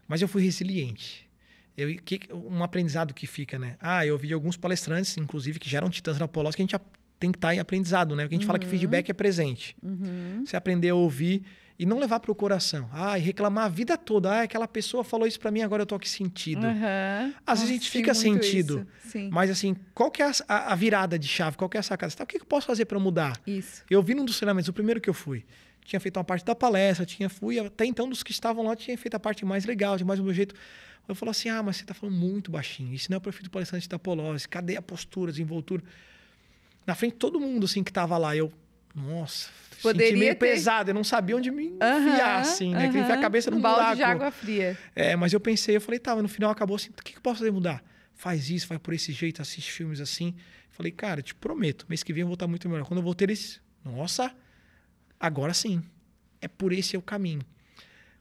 Mas eu fui resiliente. Eu, que, um aprendizado que fica, né? Ah, eu ouvi alguns palestrantes, inclusive, que já eram titãs na polos que a gente tem que estar tá em aprendizado, né? a gente uhum. fala que uhum. feedback é presente. Uhum. Você aprender a ouvir e não levar para o coração. Ah, e reclamar a vida toda. Ah, aquela pessoa falou isso para mim, agora eu tô aqui sentido. Uhum. Às vezes a gente fica sentido. Mas assim, qual que é a, a, virada de chave? Qual que é a sacada? Tá, o que, que eu posso fazer para mudar? Isso. Eu vi num dos treinamentos, o primeiro que eu fui, tinha feito uma parte da palestra, tinha fui até então dos que estavam lá tinha feito a parte mais legal, de mais um jeito. Eu falo assim: "Ah, mas você está falando muito baixinho. Isso não é o perfil do palestrante da Polose. Cadê a postura, desenvoltura?" na frente de todo mundo, assim, que tava lá. Eu, nossa, Poderia senti meio ter... pesado. Eu não sabia onde me enfiar, assim, né? Uhum. Queria a cabeça num um balde buraco. de água fria. É, mas eu pensei, eu falei, tá, mas no final acabou assim, o que, que eu posso fazer mudar? Faz isso, vai por esse jeito, assiste filmes assim. Falei, cara, te prometo, mês que vem eu vou estar muito melhor. Quando eu voltei, eles, nossa, agora sim. É por esse é o caminho.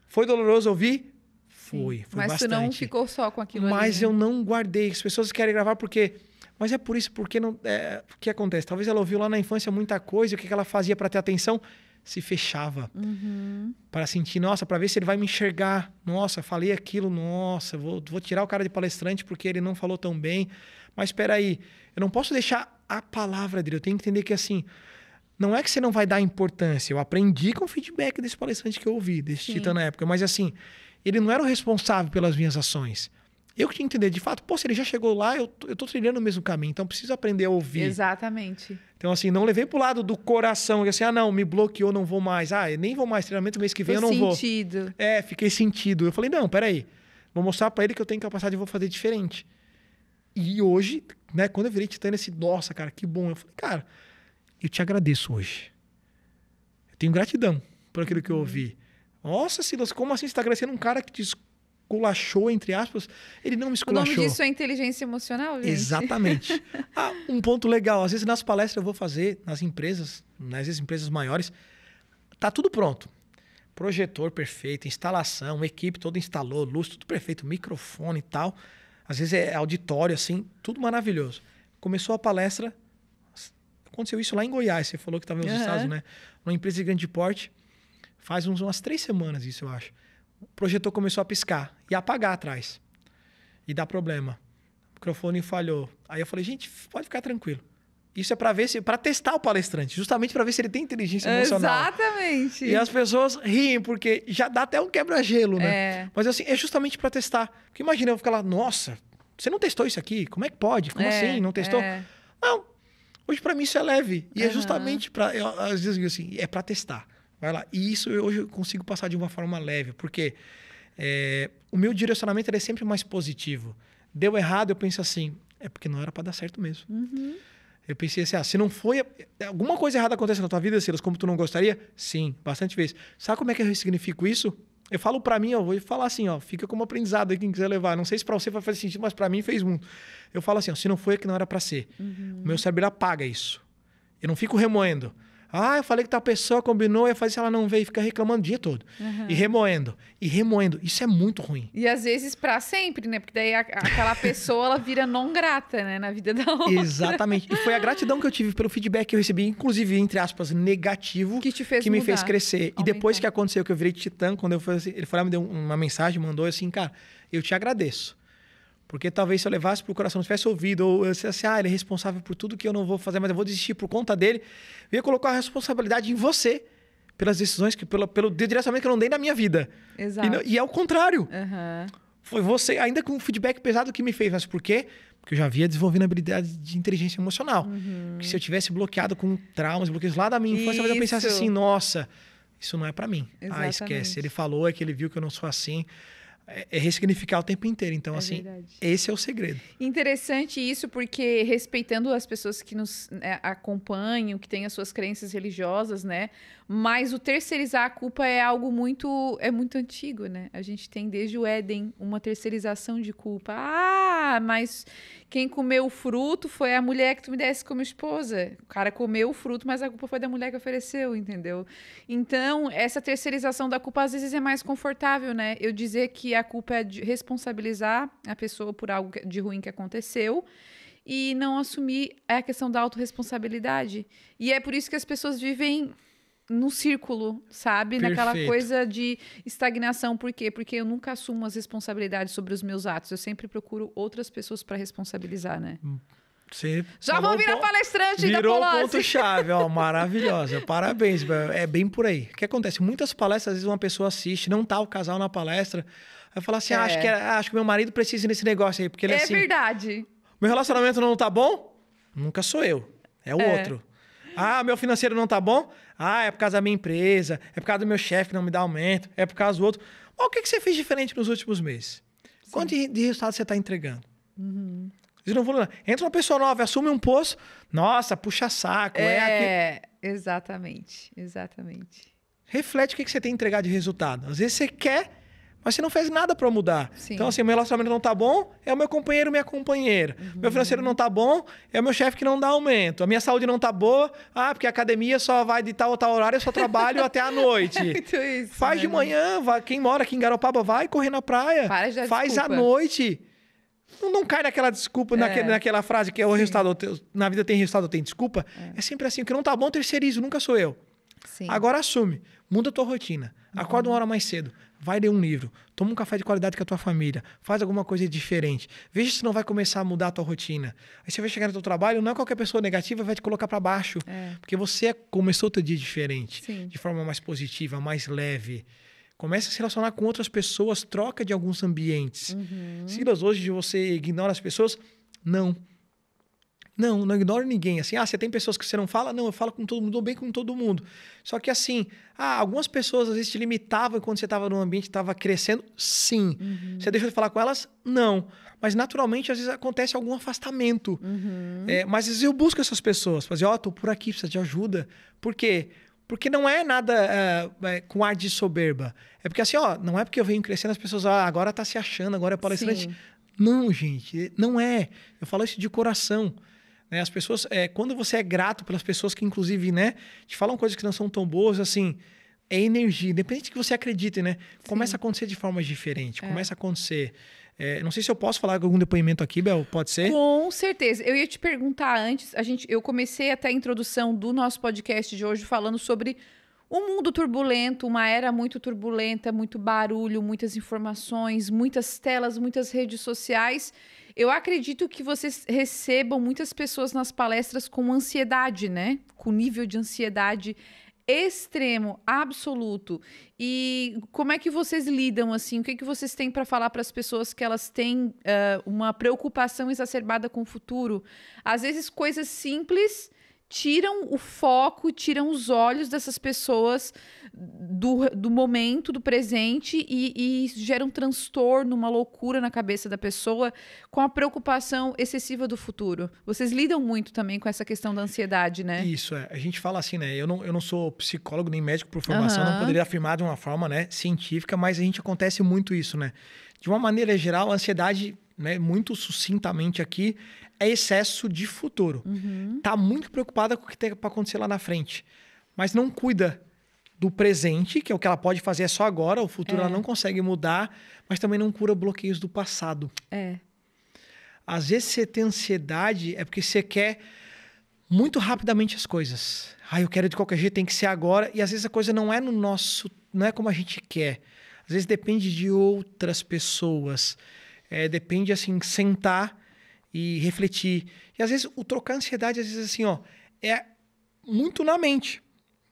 Foi doloroso ouvir? Foi, foi Mas bastante. Mas tu não ficou só com aquilo Mas ali, né? eu não guardei. As pessoas querem gravar porque mas é por isso, porque não. É, o que acontece? Talvez ela ouviu lá na infância muita coisa, o que, ela fazia para ter atenção? Se fechava. Uhum. Para sentir, nossa, para ver se ele vai me enxergar. Nossa, falei aquilo, nossa, vou, vou tirar o cara de palestrante porque ele não falou tão bem. Mas espera aí, eu não posso deixar a palavra dele, eu tenho que entender que assim. Não é que você não vai dar importância. Eu aprendi com o feedback desse palestrante que eu ouvi, desse Sim. Tita na época. Mas assim, ele não era o responsável pelas minhas ações. Eu que tinha que entender, de fato, pô, se ele já chegou lá, eu, eu tô trilhando o mesmo caminho, então preciso aprender a ouvir. Exatamente. Então, assim, não levei pro lado do coração, assim, ah, não, me bloqueou, não vou mais. Ah, nem vou mais, treinamento mês que vem eu não sentido. vou. sentido. É, fiquei sentido. Eu falei, não, peraí, vou mostrar para ele que eu tenho capacidade e vou fazer diferente. E hoje, né, quando eu virei titã, esse, nossa, cara, que bom. Eu falei, cara, eu te agradeço hoje. Eu tenho gratidão por aquilo que eu uhum. ouvi. Nossa, Silas, como assim você está agradecendo um cara que te esculachou, entre aspas. Ele não me esculachou. O nome disso é inteligência emocional, gente? Exatamente. ah, um ponto legal, às vezes nas palestras eu vou fazer, nas empresas, nas vezes, empresas maiores, tá tudo pronto. Projetor perfeito, instalação, equipe toda instalou, luz tudo perfeito, microfone e tal. Às vezes é auditório, assim, tudo maravilhoso. Começou a palestra, aconteceu isso lá em Goiás, você falou que estava nos uhum. Estados, né? Uma empresa de grande porte, faz uns, umas três semanas isso, eu acho o projetor começou a piscar e apagar atrás. E dá problema. O microfone falhou. Aí eu falei, gente, pode ficar tranquilo. Isso é para ver se para testar o palestrante, justamente para ver se ele tem inteligência emocional. Exatamente. E as pessoas riem porque já dá até um quebra-gelo, né? É. Mas assim, é justamente para testar. Porque imagina eu ficar lá, nossa, você não testou isso aqui? Como é que pode? Como é, assim? Não testou? É. Não. Hoje para mim isso é leve e uhum. é justamente para às vezes eu digo assim, é para testar. Vai lá. E isso eu, hoje consigo passar de uma forma leve, porque é, o meu direcionamento é sempre mais positivo. Deu errado, eu penso assim, é porque não era para dar certo mesmo. Uhum. Eu pensei assim, ah, se não foi. Alguma coisa errada acontece na tua vida, Silas, como tu não gostaria? Sim, bastante vezes. Sabe como é que eu ressignifico isso? Eu falo para mim, ó, vou falar assim, ó, fica como aprendizado aí quem quiser levar. Não sei se para você vai fazer sentido, mas para mim fez muito. Eu falo assim, ó, se não foi é que não era para ser. Uhum. O meu cérebro apaga isso. Eu não fico remoendo. Ah, eu falei que tal pessoa combinou, eu fazia, ela não veio, fica reclamando o dia todo. Uhum. E remoendo, e remoendo. Isso é muito ruim. E às vezes para sempre, né? Porque daí a, aquela pessoa, ela vira não grata, né? Na vida da outra. Exatamente. E foi a gratidão que eu tive pelo feedback que eu recebi, inclusive, entre aspas, negativo. Que te fez Que mudar. me fez crescer. Aumentar. E depois que aconteceu que eu virei titã, quando eu fui assim, ele foi lá, ah, me deu uma mensagem, mandou assim, cara, eu te agradeço porque talvez se eu levasse para o coração, não tivesse ouvido, ou eu dissesse, ah, ele é responsável por tudo que eu não vou fazer, mas eu vou desistir por conta dele, eu ia colocar a responsabilidade em você pelas decisões, que pelo, pelo direcionamento que eu não dei na minha vida. Exato. E, não, e é o contrário. Uhum. Foi você, ainda com um feedback pesado que me fez, mas por quê? Porque eu já havia desenvolvido habilidade de inteligência emocional. Uhum. Que se eu tivesse bloqueado com traumas, bloqueios lá da minha infância, Isso. eu pensasse assim, nossa, isso não é para mim. Exatamente. Ah, esquece. Ele falou, é que ele viu que eu não sou assim. É, é ressignificar o tempo inteiro. Então, é assim, verdade. esse é o segredo. Interessante isso, porque respeitando as pessoas que nos né, acompanham, que têm as suas crenças religiosas, né? Mas o terceirizar a culpa é algo muito é muito antigo, né? A gente tem desde o Éden uma terceirização de culpa. Ah, mas quem comeu o fruto foi a mulher que tu me desse como esposa. O cara comeu o fruto, mas a culpa foi da mulher que ofereceu, entendeu? Então, essa terceirização da culpa às vezes é mais confortável, né? Eu dizer que a culpa é de responsabilizar a pessoa por algo de ruim que aconteceu e não assumir a questão da autorresponsabilidade. E é por isso que as pessoas vivem num círculo, sabe? Perfeito. Naquela coisa de estagnação. Por quê? Porque eu nunca assumo as responsabilidades sobre os meus atos. Eu sempre procuro outras pessoas para responsabilizar, né? Hum, você Já vou virar palestrante virou da Virou ponto-chave, ó, maravilhosa. Parabéns, é bem por aí. O que acontece? Muitas palestras, às vezes uma pessoa assiste, não tá o casal na palestra, vai falar assim, é. ah, acho, é. que, é, ah, acho que meu marido precisa nesse negócio aí, porque ele é, é assim... É verdade. Meu relacionamento não tá bom? Nunca sou eu, é o é. outro. Ah, meu financeiro não tá bom? Ah, é por causa da minha empresa, é por causa do meu chefe não me dá aumento, é por causa do outro. Mas o que, que você fez diferente nos últimos meses? Sim. Quanto de, de resultado você está entregando? Uhum. Não vou... Entra uma pessoa nova, assume um posto, nossa, puxa saco. É, é exatamente, exatamente. Reflete o que, que você tem entregado de resultado. Às vezes você quer mas você não fez nada para mudar. Sim. Então, assim, meu relacionamento não tá bom, é o meu companheiro, minha companheira. Uhum. Meu financeiro não tá bom, é o meu chefe que não dá aumento. A minha saúde não tá boa, ah, porque a academia só vai de tal ou tal horário, eu só trabalho até a noite. É muito isso, Faz né? de manhã, vai, quem mora aqui em Garopaba, vai correr na praia. Para de Faz desculpa. à noite. Não, não, cai naquela desculpa, é. naquele, naquela frase que é o Sim. resultado, na vida tem resultado, tem desculpa. É. é sempre assim, o que não tá bom, terceirizo, nunca sou eu. Sim. Agora assume, muda a tua rotina, uhum. acorda uma hora mais cedo, Vai ler um livro, toma um café de qualidade com a tua família, faz alguma coisa diferente. Veja se não vai começar a mudar a tua rotina. Aí você vai chegar no teu trabalho, não é qualquer pessoa negativa vai te colocar para baixo, é. porque você é, começou o teu dia diferente, Sim. de forma mais positiva, mais leve. Comece a se relacionar com outras pessoas, troca de alguns ambientes. Uhum. Silas, hoje você ignora as pessoas? Não. Não, não ignoro ninguém. Assim, ah, você tem pessoas que você não fala? Não, eu falo com todo mundo, dou bem com todo mundo. Só que assim, ah, algumas pessoas às vezes te limitavam quando você estava num ambiente estava crescendo? Sim. Uhum. Você deixou de falar com elas? Não. Mas naturalmente, às vezes acontece algum afastamento. Uhum. É, mas às vezes eu busco essas pessoas. Fazer, assim, ó, oh, tô por aqui, precisa de ajuda. Por quê? Porque não é nada uh, com ar de soberba. É porque assim, ó, não é porque eu venho crescendo, as pessoas, ah, agora tá se achando, agora é palestrante. Sim. Não, gente, não é. Eu falo isso de coração. Né? As pessoas, é, quando você é grato pelas pessoas que, inclusive, né, te falam coisas que não são tão boas, assim, é energia. Independente do que você acredite, né? Sim. Começa a acontecer de formas diferentes. É. Começa a acontecer. É, não sei se eu posso falar algum depoimento aqui, Bel, pode ser? Com certeza. Eu ia te perguntar antes, a gente, eu comecei até a introdução do nosso podcast de hoje falando sobre um mundo turbulento, uma era muito turbulenta, muito barulho, muitas informações, muitas telas, muitas redes sociais. Eu acredito que vocês recebam muitas pessoas nas palestras com ansiedade, né? Com nível de ansiedade extremo, absoluto. E como é que vocês lidam assim? O que, é que vocês têm para falar para as pessoas que elas têm uh, uma preocupação exacerbada com o futuro? Às vezes coisas simples tiram o foco, tiram os olhos dessas pessoas do, do momento, do presente e, e geram um transtorno, uma loucura na cabeça da pessoa com a preocupação excessiva do futuro. Vocês lidam muito também com essa questão da ansiedade, né? Isso, é. A gente fala assim, né? Eu não, eu não sou psicólogo nem médico por formação, uhum. não poderia afirmar de uma forma né, científica, mas a gente acontece muito isso, né? De uma maneira geral, a ansiedade né, muito sucintamente aqui, é excesso de futuro. Uhum. Tá muito preocupada com o que tem para acontecer lá na frente, mas não cuida do presente, que é o que ela pode fazer é só agora, o futuro é. ela não consegue mudar, mas também não cura bloqueios do passado. É. Às vezes você tem ansiedade é porque você quer muito rapidamente as coisas. Ah, eu quero de qualquer jeito, tem que ser agora. E às vezes a coisa não é no nosso, não é como a gente quer. Às vezes depende de outras pessoas. É, depende, assim, sentar e refletir. E às vezes o trocar ansiedade, às vezes, assim, ó, é muito na mente.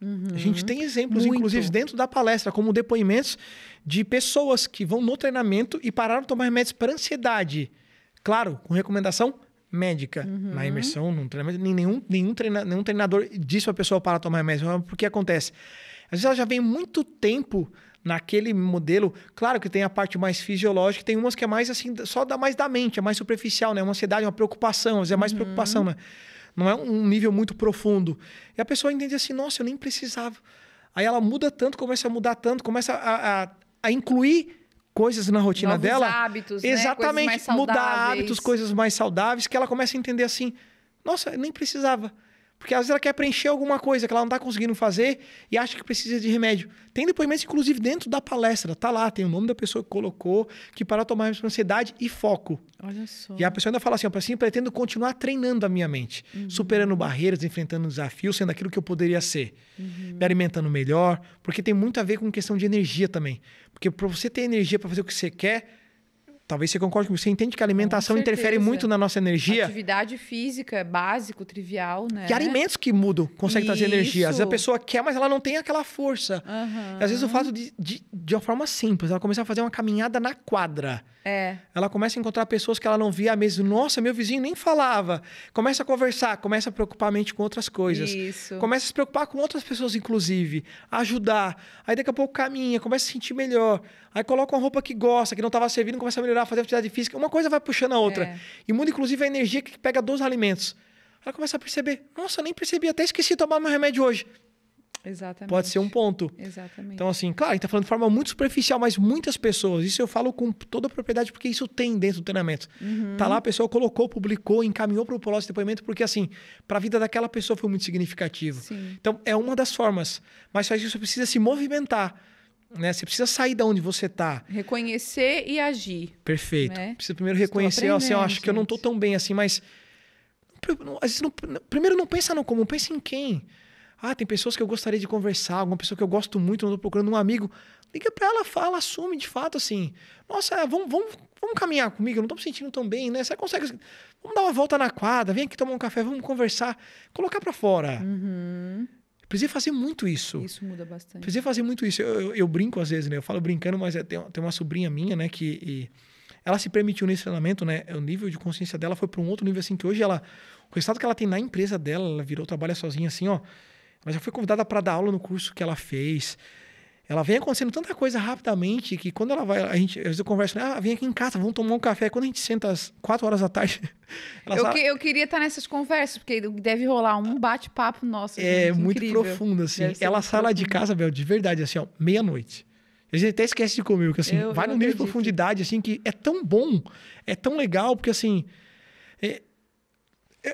Uhum. A gente tem exemplos, muito. inclusive, dentro da palestra, como depoimentos de pessoas que vão no treinamento e pararam de tomar remédios para ansiedade. Claro, com recomendação médica. Uhum. Na imersão, no treinamento, nenhum, nenhum, treina, nenhum treinador disse para a pessoa parar de tomar remédio. Porque acontece? Às vezes ela já vem muito tempo naquele modelo, claro que tem a parte mais fisiológica, tem umas que é mais assim, só da mais da mente, é mais superficial, né? É uma ansiedade, uma preocupação, às vezes é mais uhum. preocupação, né? Não é um nível muito profundo. E a pessoa entende assim, nossa, eu nem precisava. Aí ela muda tanto, começa a mudar tanto, começa a, a, a incluir coisas na rotina Novos dela. hábitos, né? Exatamente, né? mudar hábitos, coisas mais saudáveis, que ela começa a entender assim, nossa, eu nem precisava. Porque às vezes ela quer preencher alguma coisa que ela não está conseguindo fazer e acha que precisa de remédio. Tem depoimentos, inclusive, dentro da palestra. Tá lá, tem o nome da pessoa que colocou, que para tomar remédio ansiedade e foco. Olha só. E a pessoa ainda fala assim, assim, pretendo continuar treinando a minha mente, uhum. superando barreiras, enfrentando desafios, sendo aquilo que eu poderia ser. Uhum. Me alimentando melhor, porque tem muito a ver com questão de energia também. Porque para você ter energia para fazer o que você quer, Talvez você concorde comigo. Você entende que a alimentação interfere é. muito na nossa energia? Atividade física, é básico, trivial, né? E alimentos que mudam, conseguem trazer energia. Às vezes a pessoa quer, mas ela não tem aquela força. Uhum. às vezes o fato de, de, de uma forma simples, ela começar a fazer uma caminhada na quadra. É. Ela começa a encontrar pessoas que ela não via mesmo. Nossa, meu vizinho nem falava. Começa a conversar, começa a preocupar a mente com outras coisas. Isso. Começa a se preocupar com outras pessoas, inclusive. Ajudar. Aí daqui a pouco caminha, começa a se sentir melhor. Aí coloca uma roupa que gosta, que não estava servindo, começa a melhorar, fazer atividade física. Uma coisa vai puxando a outra. É. E muda, inclusive, é a energia que pega dos alimentos. Ela começa a perceber. Nossa, nem percebi, até esqueci de tomar meu remédio hoje. Exatamente. Pode ser um ponto. Exatamente. Então, assim, claro, ele está falando de forma muito superficial, mas muitas pessoas, isso eu falo com toda a propriedade, porque isso tem dentro do treinamento. Uhum. Tá lá, a pessoa colocou, publicou, encaminhou para o próximo depoimento, porque, assim, para a vida daquela pessoa foi muito significativo. Sim. Então, é uma das formas. Mas faz isso você precisa se movimentar. Né? Você precisa sair da onde você está. Reconhecer e agir. Perfeito. Né? Precisa primeiro reconhecer, assim, eu acho gente. que eu não estou tão bem assim, mas. primeiro, não pensa no como, pensa em quem. Ah, tem pessoas que eu gostaria de conversar, alguma pessoa que eu gosto muito, não tô procurando um amigo. Liga para ela, fala, assume de fato, assim. Nossa, é, vamos, vamos, vamos caminhar comigo, eu não tô me sentindo tão bem, né? Você consegue. Assim, vamos dar uma volta na quadra, vem aqui tomar um café, vamos conversar. Colocar para fora. Uhum. Precisei fazer muito isso. Isso muda bastante. Precisei fazer muito isso. Eu, eu, eu, brinco às vezes, né? Eu falo brincando, mas é, tem, tem uma sobrinha minha, né, que. E, ela se permitiu nesse treinamento, né? O nível de consciência dela foi para um outro nível, assim, que hoje ela. O resultado que ela tem na empresa dela, ela virou, trabalha sozinha, assim, ó mas já foi convidada para dar aula no curso que ela fez. Ela vem acontecendo tanta coisa rapidamente que quando ela vai, a gente, às vezes eu converso, né, ah, vem aqui em casa, vamos tomar um café. Quando a gente senta às 4 horas da tarde. eu, sabe... que, eu queria estar nessas conversas, porque deve rolar um bate-papo nosso. É gente, muito incrível. profundo, assim. Ela sai lá de casa, Bel, de verdade, assim, ó, meia-noite. gente até esquece de comer porque assim, eu, vai eu num nível de profundidade, assim, que é tão bom, é tão legal, porque assim. É,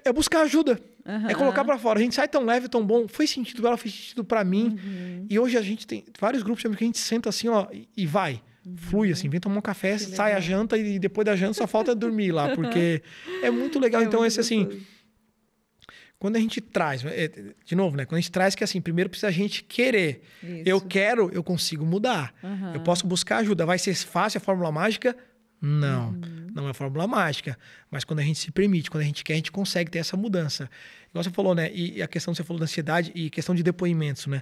é buscar ajuda. Uhum. É colocar para fora. A gente sai tão leve, tão bom. Foi sentido pra ela, fez sentido para mim. Uhum. E hoje a gente tem vários grupos de amigos que a gente senta assim, ó, e, vai. Uhum. Flui, assim, vem tomar um café, que sai legal. a janta e depois da janta só falta dormir lá, porque é muito legal. É então, muito esse assim. Quando a gente traz, é, é, de novo, né? Quando a gente traz que assim, primeiro precisa a gente querer. Isso. Eu quero, eu consigo mudar. Eu posso buscar ajuda. Vai ser fácil a fórmula mágica? Não. Uhum. Não é fórmula mágica, mas quando a gente se permite, quando a gente quer, a gente consegue ter essa mudança. Igual você falou, né? E a questão que você falou da ansiedade e questão de depoimentos, né?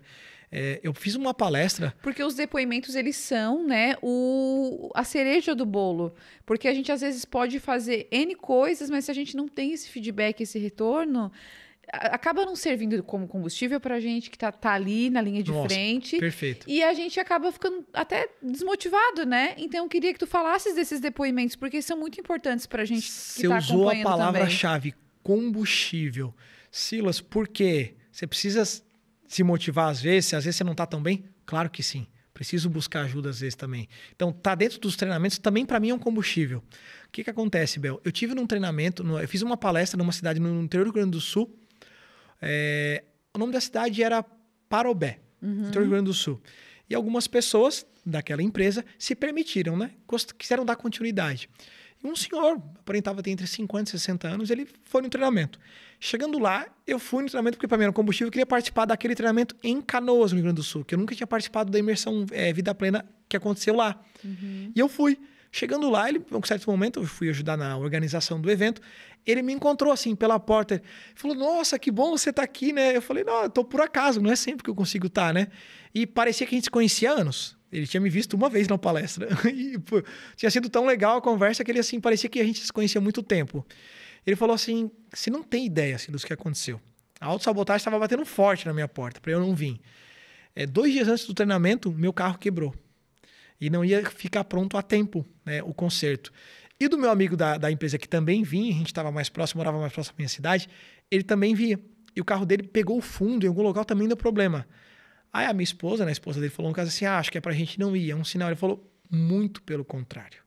É, eu fiz uma palestra. Porque os depoimentos, eles são, né, o, a cereja do bolo. Porque a gente às vezes pode fazer N coisas, mas se a gente não tem esse feedback, esse retorno, acaba não servindo como combustível para a gente que está tá ali na linha de Nossa, frente. Perfeito. E a gente acaba ficando até desmotivado, né? Então eu queria que tu falasses desses depoimentos, porque são muito importantes para a gente que está acompanhando também. Você usou a palavra-chave, combustível. Silas, por quê? Você precisa se motivar às vezes? Se Às vezes você não está tão bem? Claro que sim. Preciso buscar ajuda às vezes também. Então, tá dentro dos treinamentos também para mim é um combustível. O que, que acontece, Bel? Eu tive num treinamento, eu fiz uma palestra numa cidade no interior do Rio Grande do Sul é, o nome da cidade era Parobé, uhum. Rio Grande do Sul. E algumas pessoas daquela empresa se permitiram, né? Quiseram dar continuidade. E um senhor, aparentava ter entre 50 e 60 anos, ele foi no treinamento. Chegando lá, eu fui no treinamento, porque para mim era um combustível, eu queria participar daquele treinamento em Canoas, no Rio Grande do Sul, que eu nunca tinha participado da imersão é, Vida Plena que aconteceu lá. Uhum. E eu fui. Chegando lá, ele, em um certo momento, eu fui ajudar na organização do evento, ele me encontrou assim pela porta. Ele falou: Nossa, que bom você tá aqui, né? Eu falei: Não, eu tô por acaso, não é sempre que eu consigo estar, tá, né? E parecia que a gente se conhecia há anos. Ele tinha me visto uma vez na palestra. e pô, tinha sido tão legal a conversa que ele assim parecia que a gente se conhecia há muito tempo. Ele falou assim: Você não tem ideia assim, dos que aconteceu. A autossabotagem estava batendo forte na minha porta, para eu não vir. É, dois dias antes do treinamento, meu carro quebrou e não ia ficar pronto a tempo né, o conserto. E do meu amigo da, da empresa que também vinha, a gente estava mais próximo, morava mais próximo da minha cidade, ele também via. E o carro dele pegou o fundo, em algum local também deu problema. Aí a minha esposa, né, a esposa dele, falou um caso assim: ah, acho que é pra gente não ir. É um sinal. Ele falou: muito pelo contrário.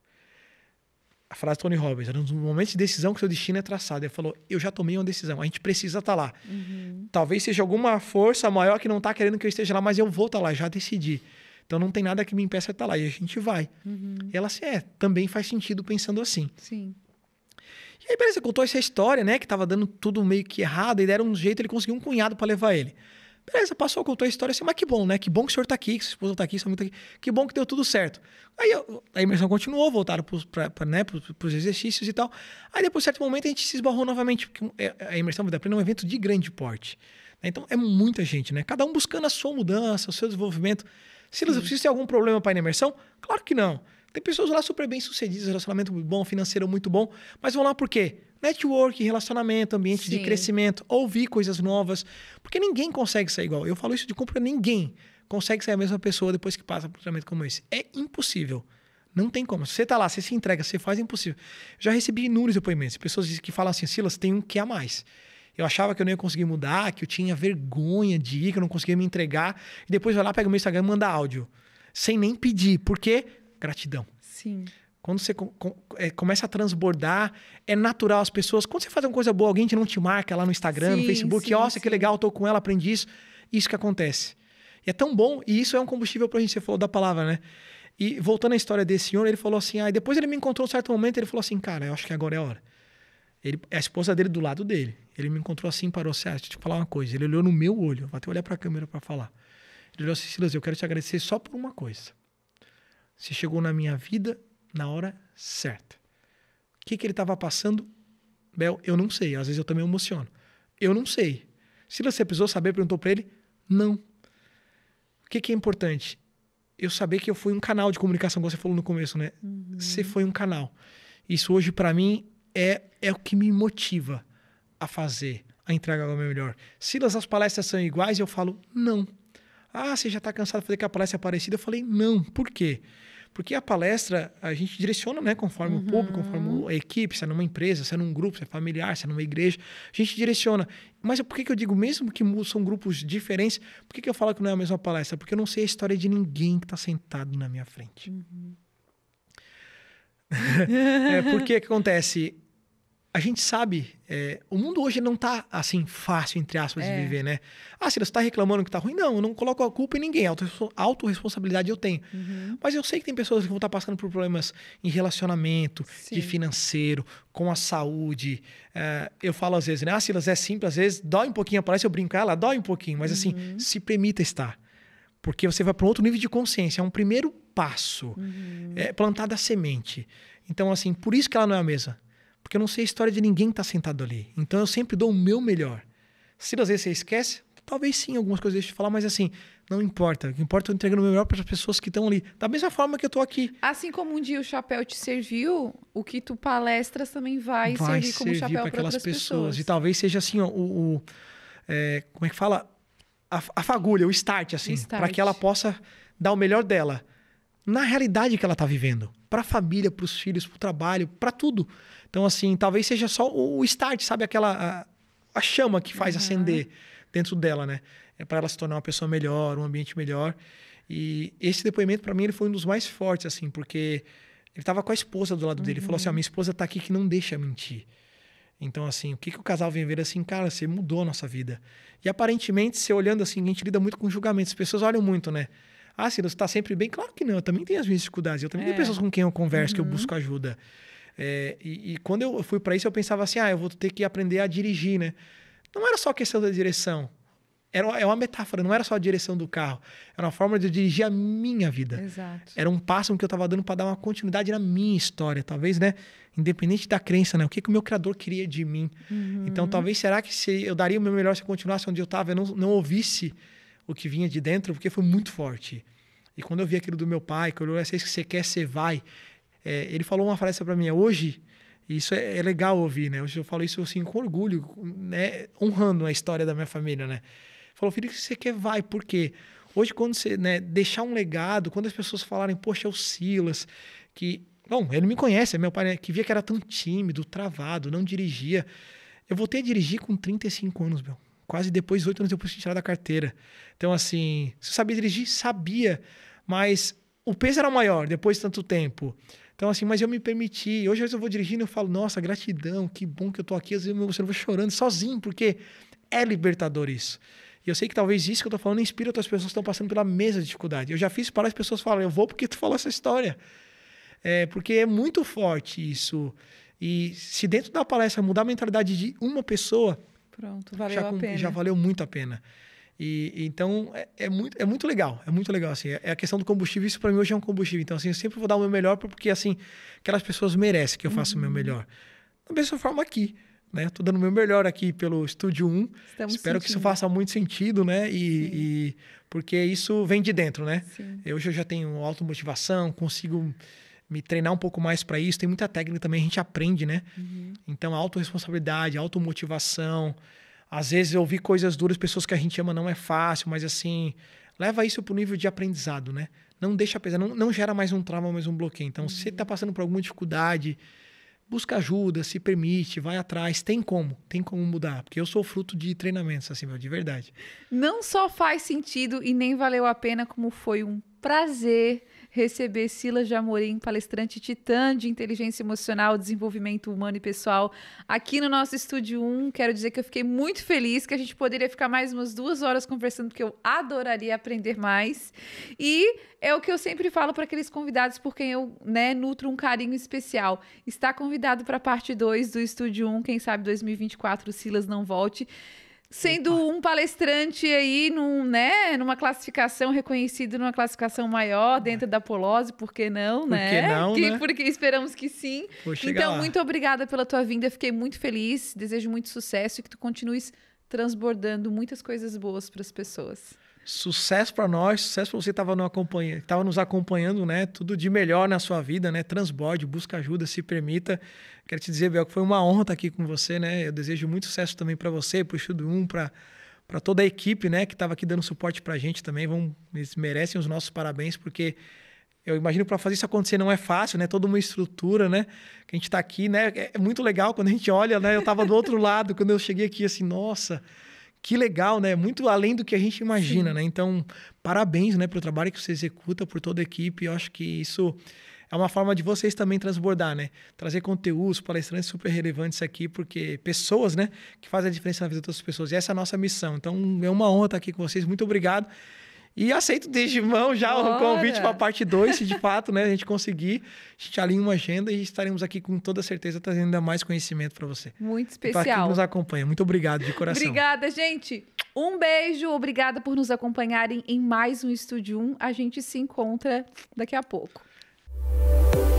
A frase Tony Robbins, era um momentos de decisão que seu destino é traçado. Ele falou: eu já tomei uma decisão, a gente precisa estar tá lá. Uhum. Talvez seja alguma força maior que não está querendo que eu esteja lá, mas eu vou estar tá lá, já decidi. Então não tem nada que me impeça de estar lá. E a gente vai. Uhum. Ela assim, é, também faz sentido pensando assim. Sim. E aí, beleza, contou essa história, né? Que tava dando tudo meio que errado, e deram um jeito, ele conseguiu um cunhado para levar ele. Beleza, passou, contou a história assim, mas que bom, né? Que bom que o senhor tá aqui, que sua esposa tá aqui, sua amigo tá aqui. Que bom que deu tudo certo. Aí eu, a imersão continuou, voltaram pros, pra, pra, né, pros, pros exercícios e tal. Aí depois, de certo momento, a gente se esbarrou novamente, porque é, a imersão Vida Plena é um evento de grande porte. Né. Então é muita gente, né? Cada um buscando a sua mudança, o seu desenvolvimento. Silas, eu uhum. preciso ter algum problema para ir na imersão? Claro que não. Tem pessoas lá super bem sucedidas, relacionamento bom, financeiro muito bom, mas vão lá por quê? Network, relacionamento, ambiente Sim. de crescimento, ouvir coisas novas. Porque ninguém consegue ser igual. Eu falo isso de compra, ninguém consegue ser a mesma pessoa depois que passa por um tratamento como esse. É impossível. Não tem como. você tá lá, você se entrega, você faz, é impossível. Já recebi inúmeros depoimentos. Pessoas que falam assim, Silas, tem um que é a mais eu achava que eu não ia conseguir mudar, que eu tinha vergonha de ir, que eu não conseguia me entregar. E depois vai lá, pega o meu Instagram e manda áudio. Sem nem pedir. Por quê? Gratidão. Sim. Quando você com, com, é, começa a transbordar, é natural as pessoas. Quando você faz uma coisa boa, alguém te não te marca lá no Instagram, sim, no Facebook, sim, nossa, sim. que legal, tô com ela, aprendi isso. Isso que acontece. E é tão bom, e isso é um combustível pra gente. Você falou da palavra, né? E voltando à história desse senhor, ele falou assim: ah, depois ele me encontrou um certo momento, ele falou assim, cara, eu acho que agora é a hora. Ele, a esposa dele do lado dele. Ele me encontrou assim, parou, Silas, assim, ah, deixa eu te falar uma coisa. Ele olhou no meu olho, vou até olhar para a câmera para falar. Ele olhou assim, Silas, eu quero te agradecer só por uma coisa. Você chegou na minha vida na hora certa. O que, que ele estava passando? Bel, eu não sei. Às vezes eu também emociono. Eu não sei. Silas, você precisou saber? Perguntou para ele. Não. O que, que é importante? Eu saber que eu fui um canal de comunicação, como você falou no começo, né? Uhum. Você foi um canal. Isso hoje, para mim, é, é o que me motiva a fazer, a entregar o meu melhor. Silas, as palestras são iguais? Eu falo, não. Ah, você já está cansado de fazer que a palestra é parecida? Eu falei, não. Por quê? Porque a palestra a gente direciona, né? Conforme uhum. o público, conforme a equipe, se é numa empresa, se é num grupo, se é familiar, se é numa igreja, a gente direciona. Mas por que, que eu digo, mesmo que são grupos diferentes, por que, que eu falo que não é a mesma palestra? Porque eu não sei a história de ninguém que está sentado na minha frente. Uhum. é, porque que acontece? a gente sabe, é, o mundo hoje não está assim fácil, entre aspas, é. de viver, né? Ah, Silas, você tá reclamando que está ruim? Não, eu não coloco a culpa em ninguém, a autorresponsabilidade eu tenho. Uhum. Mas eu sei que tem pessoas que vão estar tá passando por problemas em relacionamento, Sim. de financeiro, com a saúde. É, eu falo às vezes, né? Ah, Silas, é simples, às vezes dói um pouquinho, parece eu brincar, ela dói um pouquinho, mas assim, uhum. assim, se permita estar. Porque você vai para um outro nível de consciência, é um primeiro passo. Uhum. É plantar da semente. Então, assim, por isso que ela não é a mesa porque eu não sei a história de ninguém que está sentado ali. Então eu sempre dou o meu melhor. Se às vezes você esquece, talvez sim, algumas coisas deixe de falar, mas assim, não importa. O que importa é eu entregar o meu melhor para as pessoas que estão ali. Da mesma forma que eu estou aqui. Assim como um dia o chapéu te serviu, o que tu palestras também vai, vai servir como chapéu para aquelas pessoas. pessoas. E talvez seja assim, ó, o. o é, como é que fala? A, a fagulha, o start, assim. Para que ela possa dar o melhor dela na realidade que ela está vivendo, para a família, para os filhos, para o trabalho, para tudo. Então, assim, talvez seja só o start, sabe? Aquela a, a chama que faz uhum. acender dentro dela, né? É para ela se tornar uma pessoa melhor, um ambiente melhor. E esse depoimento para mim ele foi um dos mais fortes, assim, porque ele estava com a esposa do lado uhum. dele. Ele falou assim: "A uhum. minha esposa está aqui que não deixa mentir". Então, assim, o que, que o casal vem ver assim, cara, você mudou a nossa vida. E aparentemente, você olhando assim, a gente lida muito com julgamentos. As pessoas olham muito, né? Ah, Silas, está sempre bem? Claro que não, eu também tenho as minhas dificuldades. Eu também é. tenho pessoas com quem eu converso, uhum. que eu uhum. busco ajuda. É, e, e, quando eu fui para isso, eu pensava assim: ah, eu vou ter que aprender a dirigir, né? Não era só questão da direção. Era uma, é uma metáfora, não era só a direção do carro. Era uma forma de eu dirigir a minha vida. Exato. Era um passo que eu estava dando para dar uma continuidade na minha história, talvez, né? Independente da crença, né? O que, que o meu criador queria de mim. Então, uhum. Então, talvez, será que se eu daria o meu melhor se eu continuasse onde eu estava, eu não, não ouvisse o que vinha de dentro, porque foi muito forte. E quando eu vi aquilo do meu pai, que eu é que você quer, você vai. É, ele falou uma frase para mim, é hoje, isso é, é, legal ouvir, né? Hoje eu falo isso assim com orgulho, né? honrando a história da minha família, né? Falou, filho, que você quer, vai, por quê? Hoje, quando você né, deixar um legado, quando as pessoas falarem, poxa, é o Silas, que. Bom, ele me conhece, é meu pai, né, Que via que era tão tímido, travado, não dirigia. Eu voltei a dirigir com 35 anos, meu quase depois, oito anos depois que tirar da carteira. Então, assim, se eu sabia dirigir, sabia, mas o peso era maior depois de tanto tempo. Então, assim, mas eu me permiti. Hoje, às vezes, eu vou dirigindo e eu falo, nossa, gratidão, que bom que eu tô aqui. Às vezes, eu vou chorando sozinho, porque é libertador isso. E eu sei que talvez isso que eu tô falando inspira outras pessoas que estão passando pela mesma dificuldade. Eu já fiz para as pessoas falarem, eu vou porque tu falou essa história. É, porque é muito forte isso. E se dentro da palestra mudar a mentalidade de uma pessoa, Pronto, valeu já, a pena. Já valeu muito a pena. E, então é, é, muito, é muito legal, é muito legal assim. É, é a questão do combustível, isso para mim hoje é um combustível. Então assim, eu sempre vou dar o meu melhor porque assim, aquelas pessoas merecem que eu faça uhum. o meu uhum. melhor. Da mesma forma aqui, né? Tô dando o meu melhor aqui pelo Estúdio 1. Estamos Espero sentindo. que isso faça muito sentido, né? E, e porque isso vem de dentro, né? Sim. Eu, hoje eu já tenho automotivação, consigo me treinar um pouco mais para isso. Tem muita técnica também, a gente aprende, né? Uhum. Então, autorresponsabilidade, automotivação. Às vezes eu vi coisas duras, pessoas que a gente ama não é fácil, mas assim, leva isso para o nível de aprendizado, né? Não deixa pesar, não, não gera mais um trauma, mais um bloqueio. Então, uhum. se você está uhum. passando por alguma dificuldade, busca ajuda, se permite, vai atrás, tem como, tem como mudar, porque eu sou fruto de treinamentos, assim, meu, de verdade. Não só faz sentido e nem valeu a pena, como foi um prazer receber Silas de Amorim, palestrante titã de inteligência emocional, desenvolvimento humano e pessoal, aqui no nosso estúdio 1. Quero dizer que eu fiquei muito feliz, que a gente poderia ficar mais umas duas horas conversando, porque eu adoraria aprender mais. E é o que eu sempre falo para aqueles convidados por quem eu né, nutro um carinho especial. Está convidado para a parte 2 do estúdio 1, quem sabe 2024 o Silas não volte sendo Opa. um palestrante aí num, né, numa classificação reconhecido numa classificação maior dentro da Polose, por que não, né? Por que não, que, né? Porque esperamos que sim. Então, lá. muito obrigada pela tua vinda, fiquei muito feliz, desejo muito sucesso e que tu continues transbordando muitas coisas boas para as pessoas. Sucesso para nós, sucesso para você que estava nos acompanhando, né? Tudo de melhor na sua vida, né? Transborde, busca ajuda, se permita. Quero te dizer, Bel, que foi uma honra estar aqui com você, né? Eu desejo muito sucesso também para você, para o Estudo 1, para para toda a equipe, né, que estava aqui dando suporte para a gente também, vão, eles merecem os nossos parabéns porque eu imagino para fazer isso acontecer não é fácil, né? Toda uma estrutura, né? Que a gente está aqui, né? É, é muito legal quando a gente olha, né? Eu estava do outro lado quando eu cheguei aqui, assim, nossa, que legal, né? Muito além do que a gente imagina, Sim. né? Então, parabéns, né, pelo trabalho que você executa, por toda a equipe. Eu acho que isso é uma forma de vocês também transbordar, né? Trazer conteúdos, palestrantes super relevantes aqui, porque pessoas, né, que fazem a diferença na vida de outras pessoas. E essa é a nossa missão. Então, é uma honra estar aqui com vocês. Muito obrigado. E aceito desde mão já Bora. o convite para a parte 2, se de fato né, a gente conseguir. A gente alinha uma agenda e estaremos aqui com toda certeza trazendo ainda mais conhecimento para você. Muito especial. Para quem nos acompanha. Muito obrigado de coração. Obrigada, gente. Um beijo. Obrigada por nos acompanharem em mais um Estúdio 1. A gente se encontra daqui a pouco. Música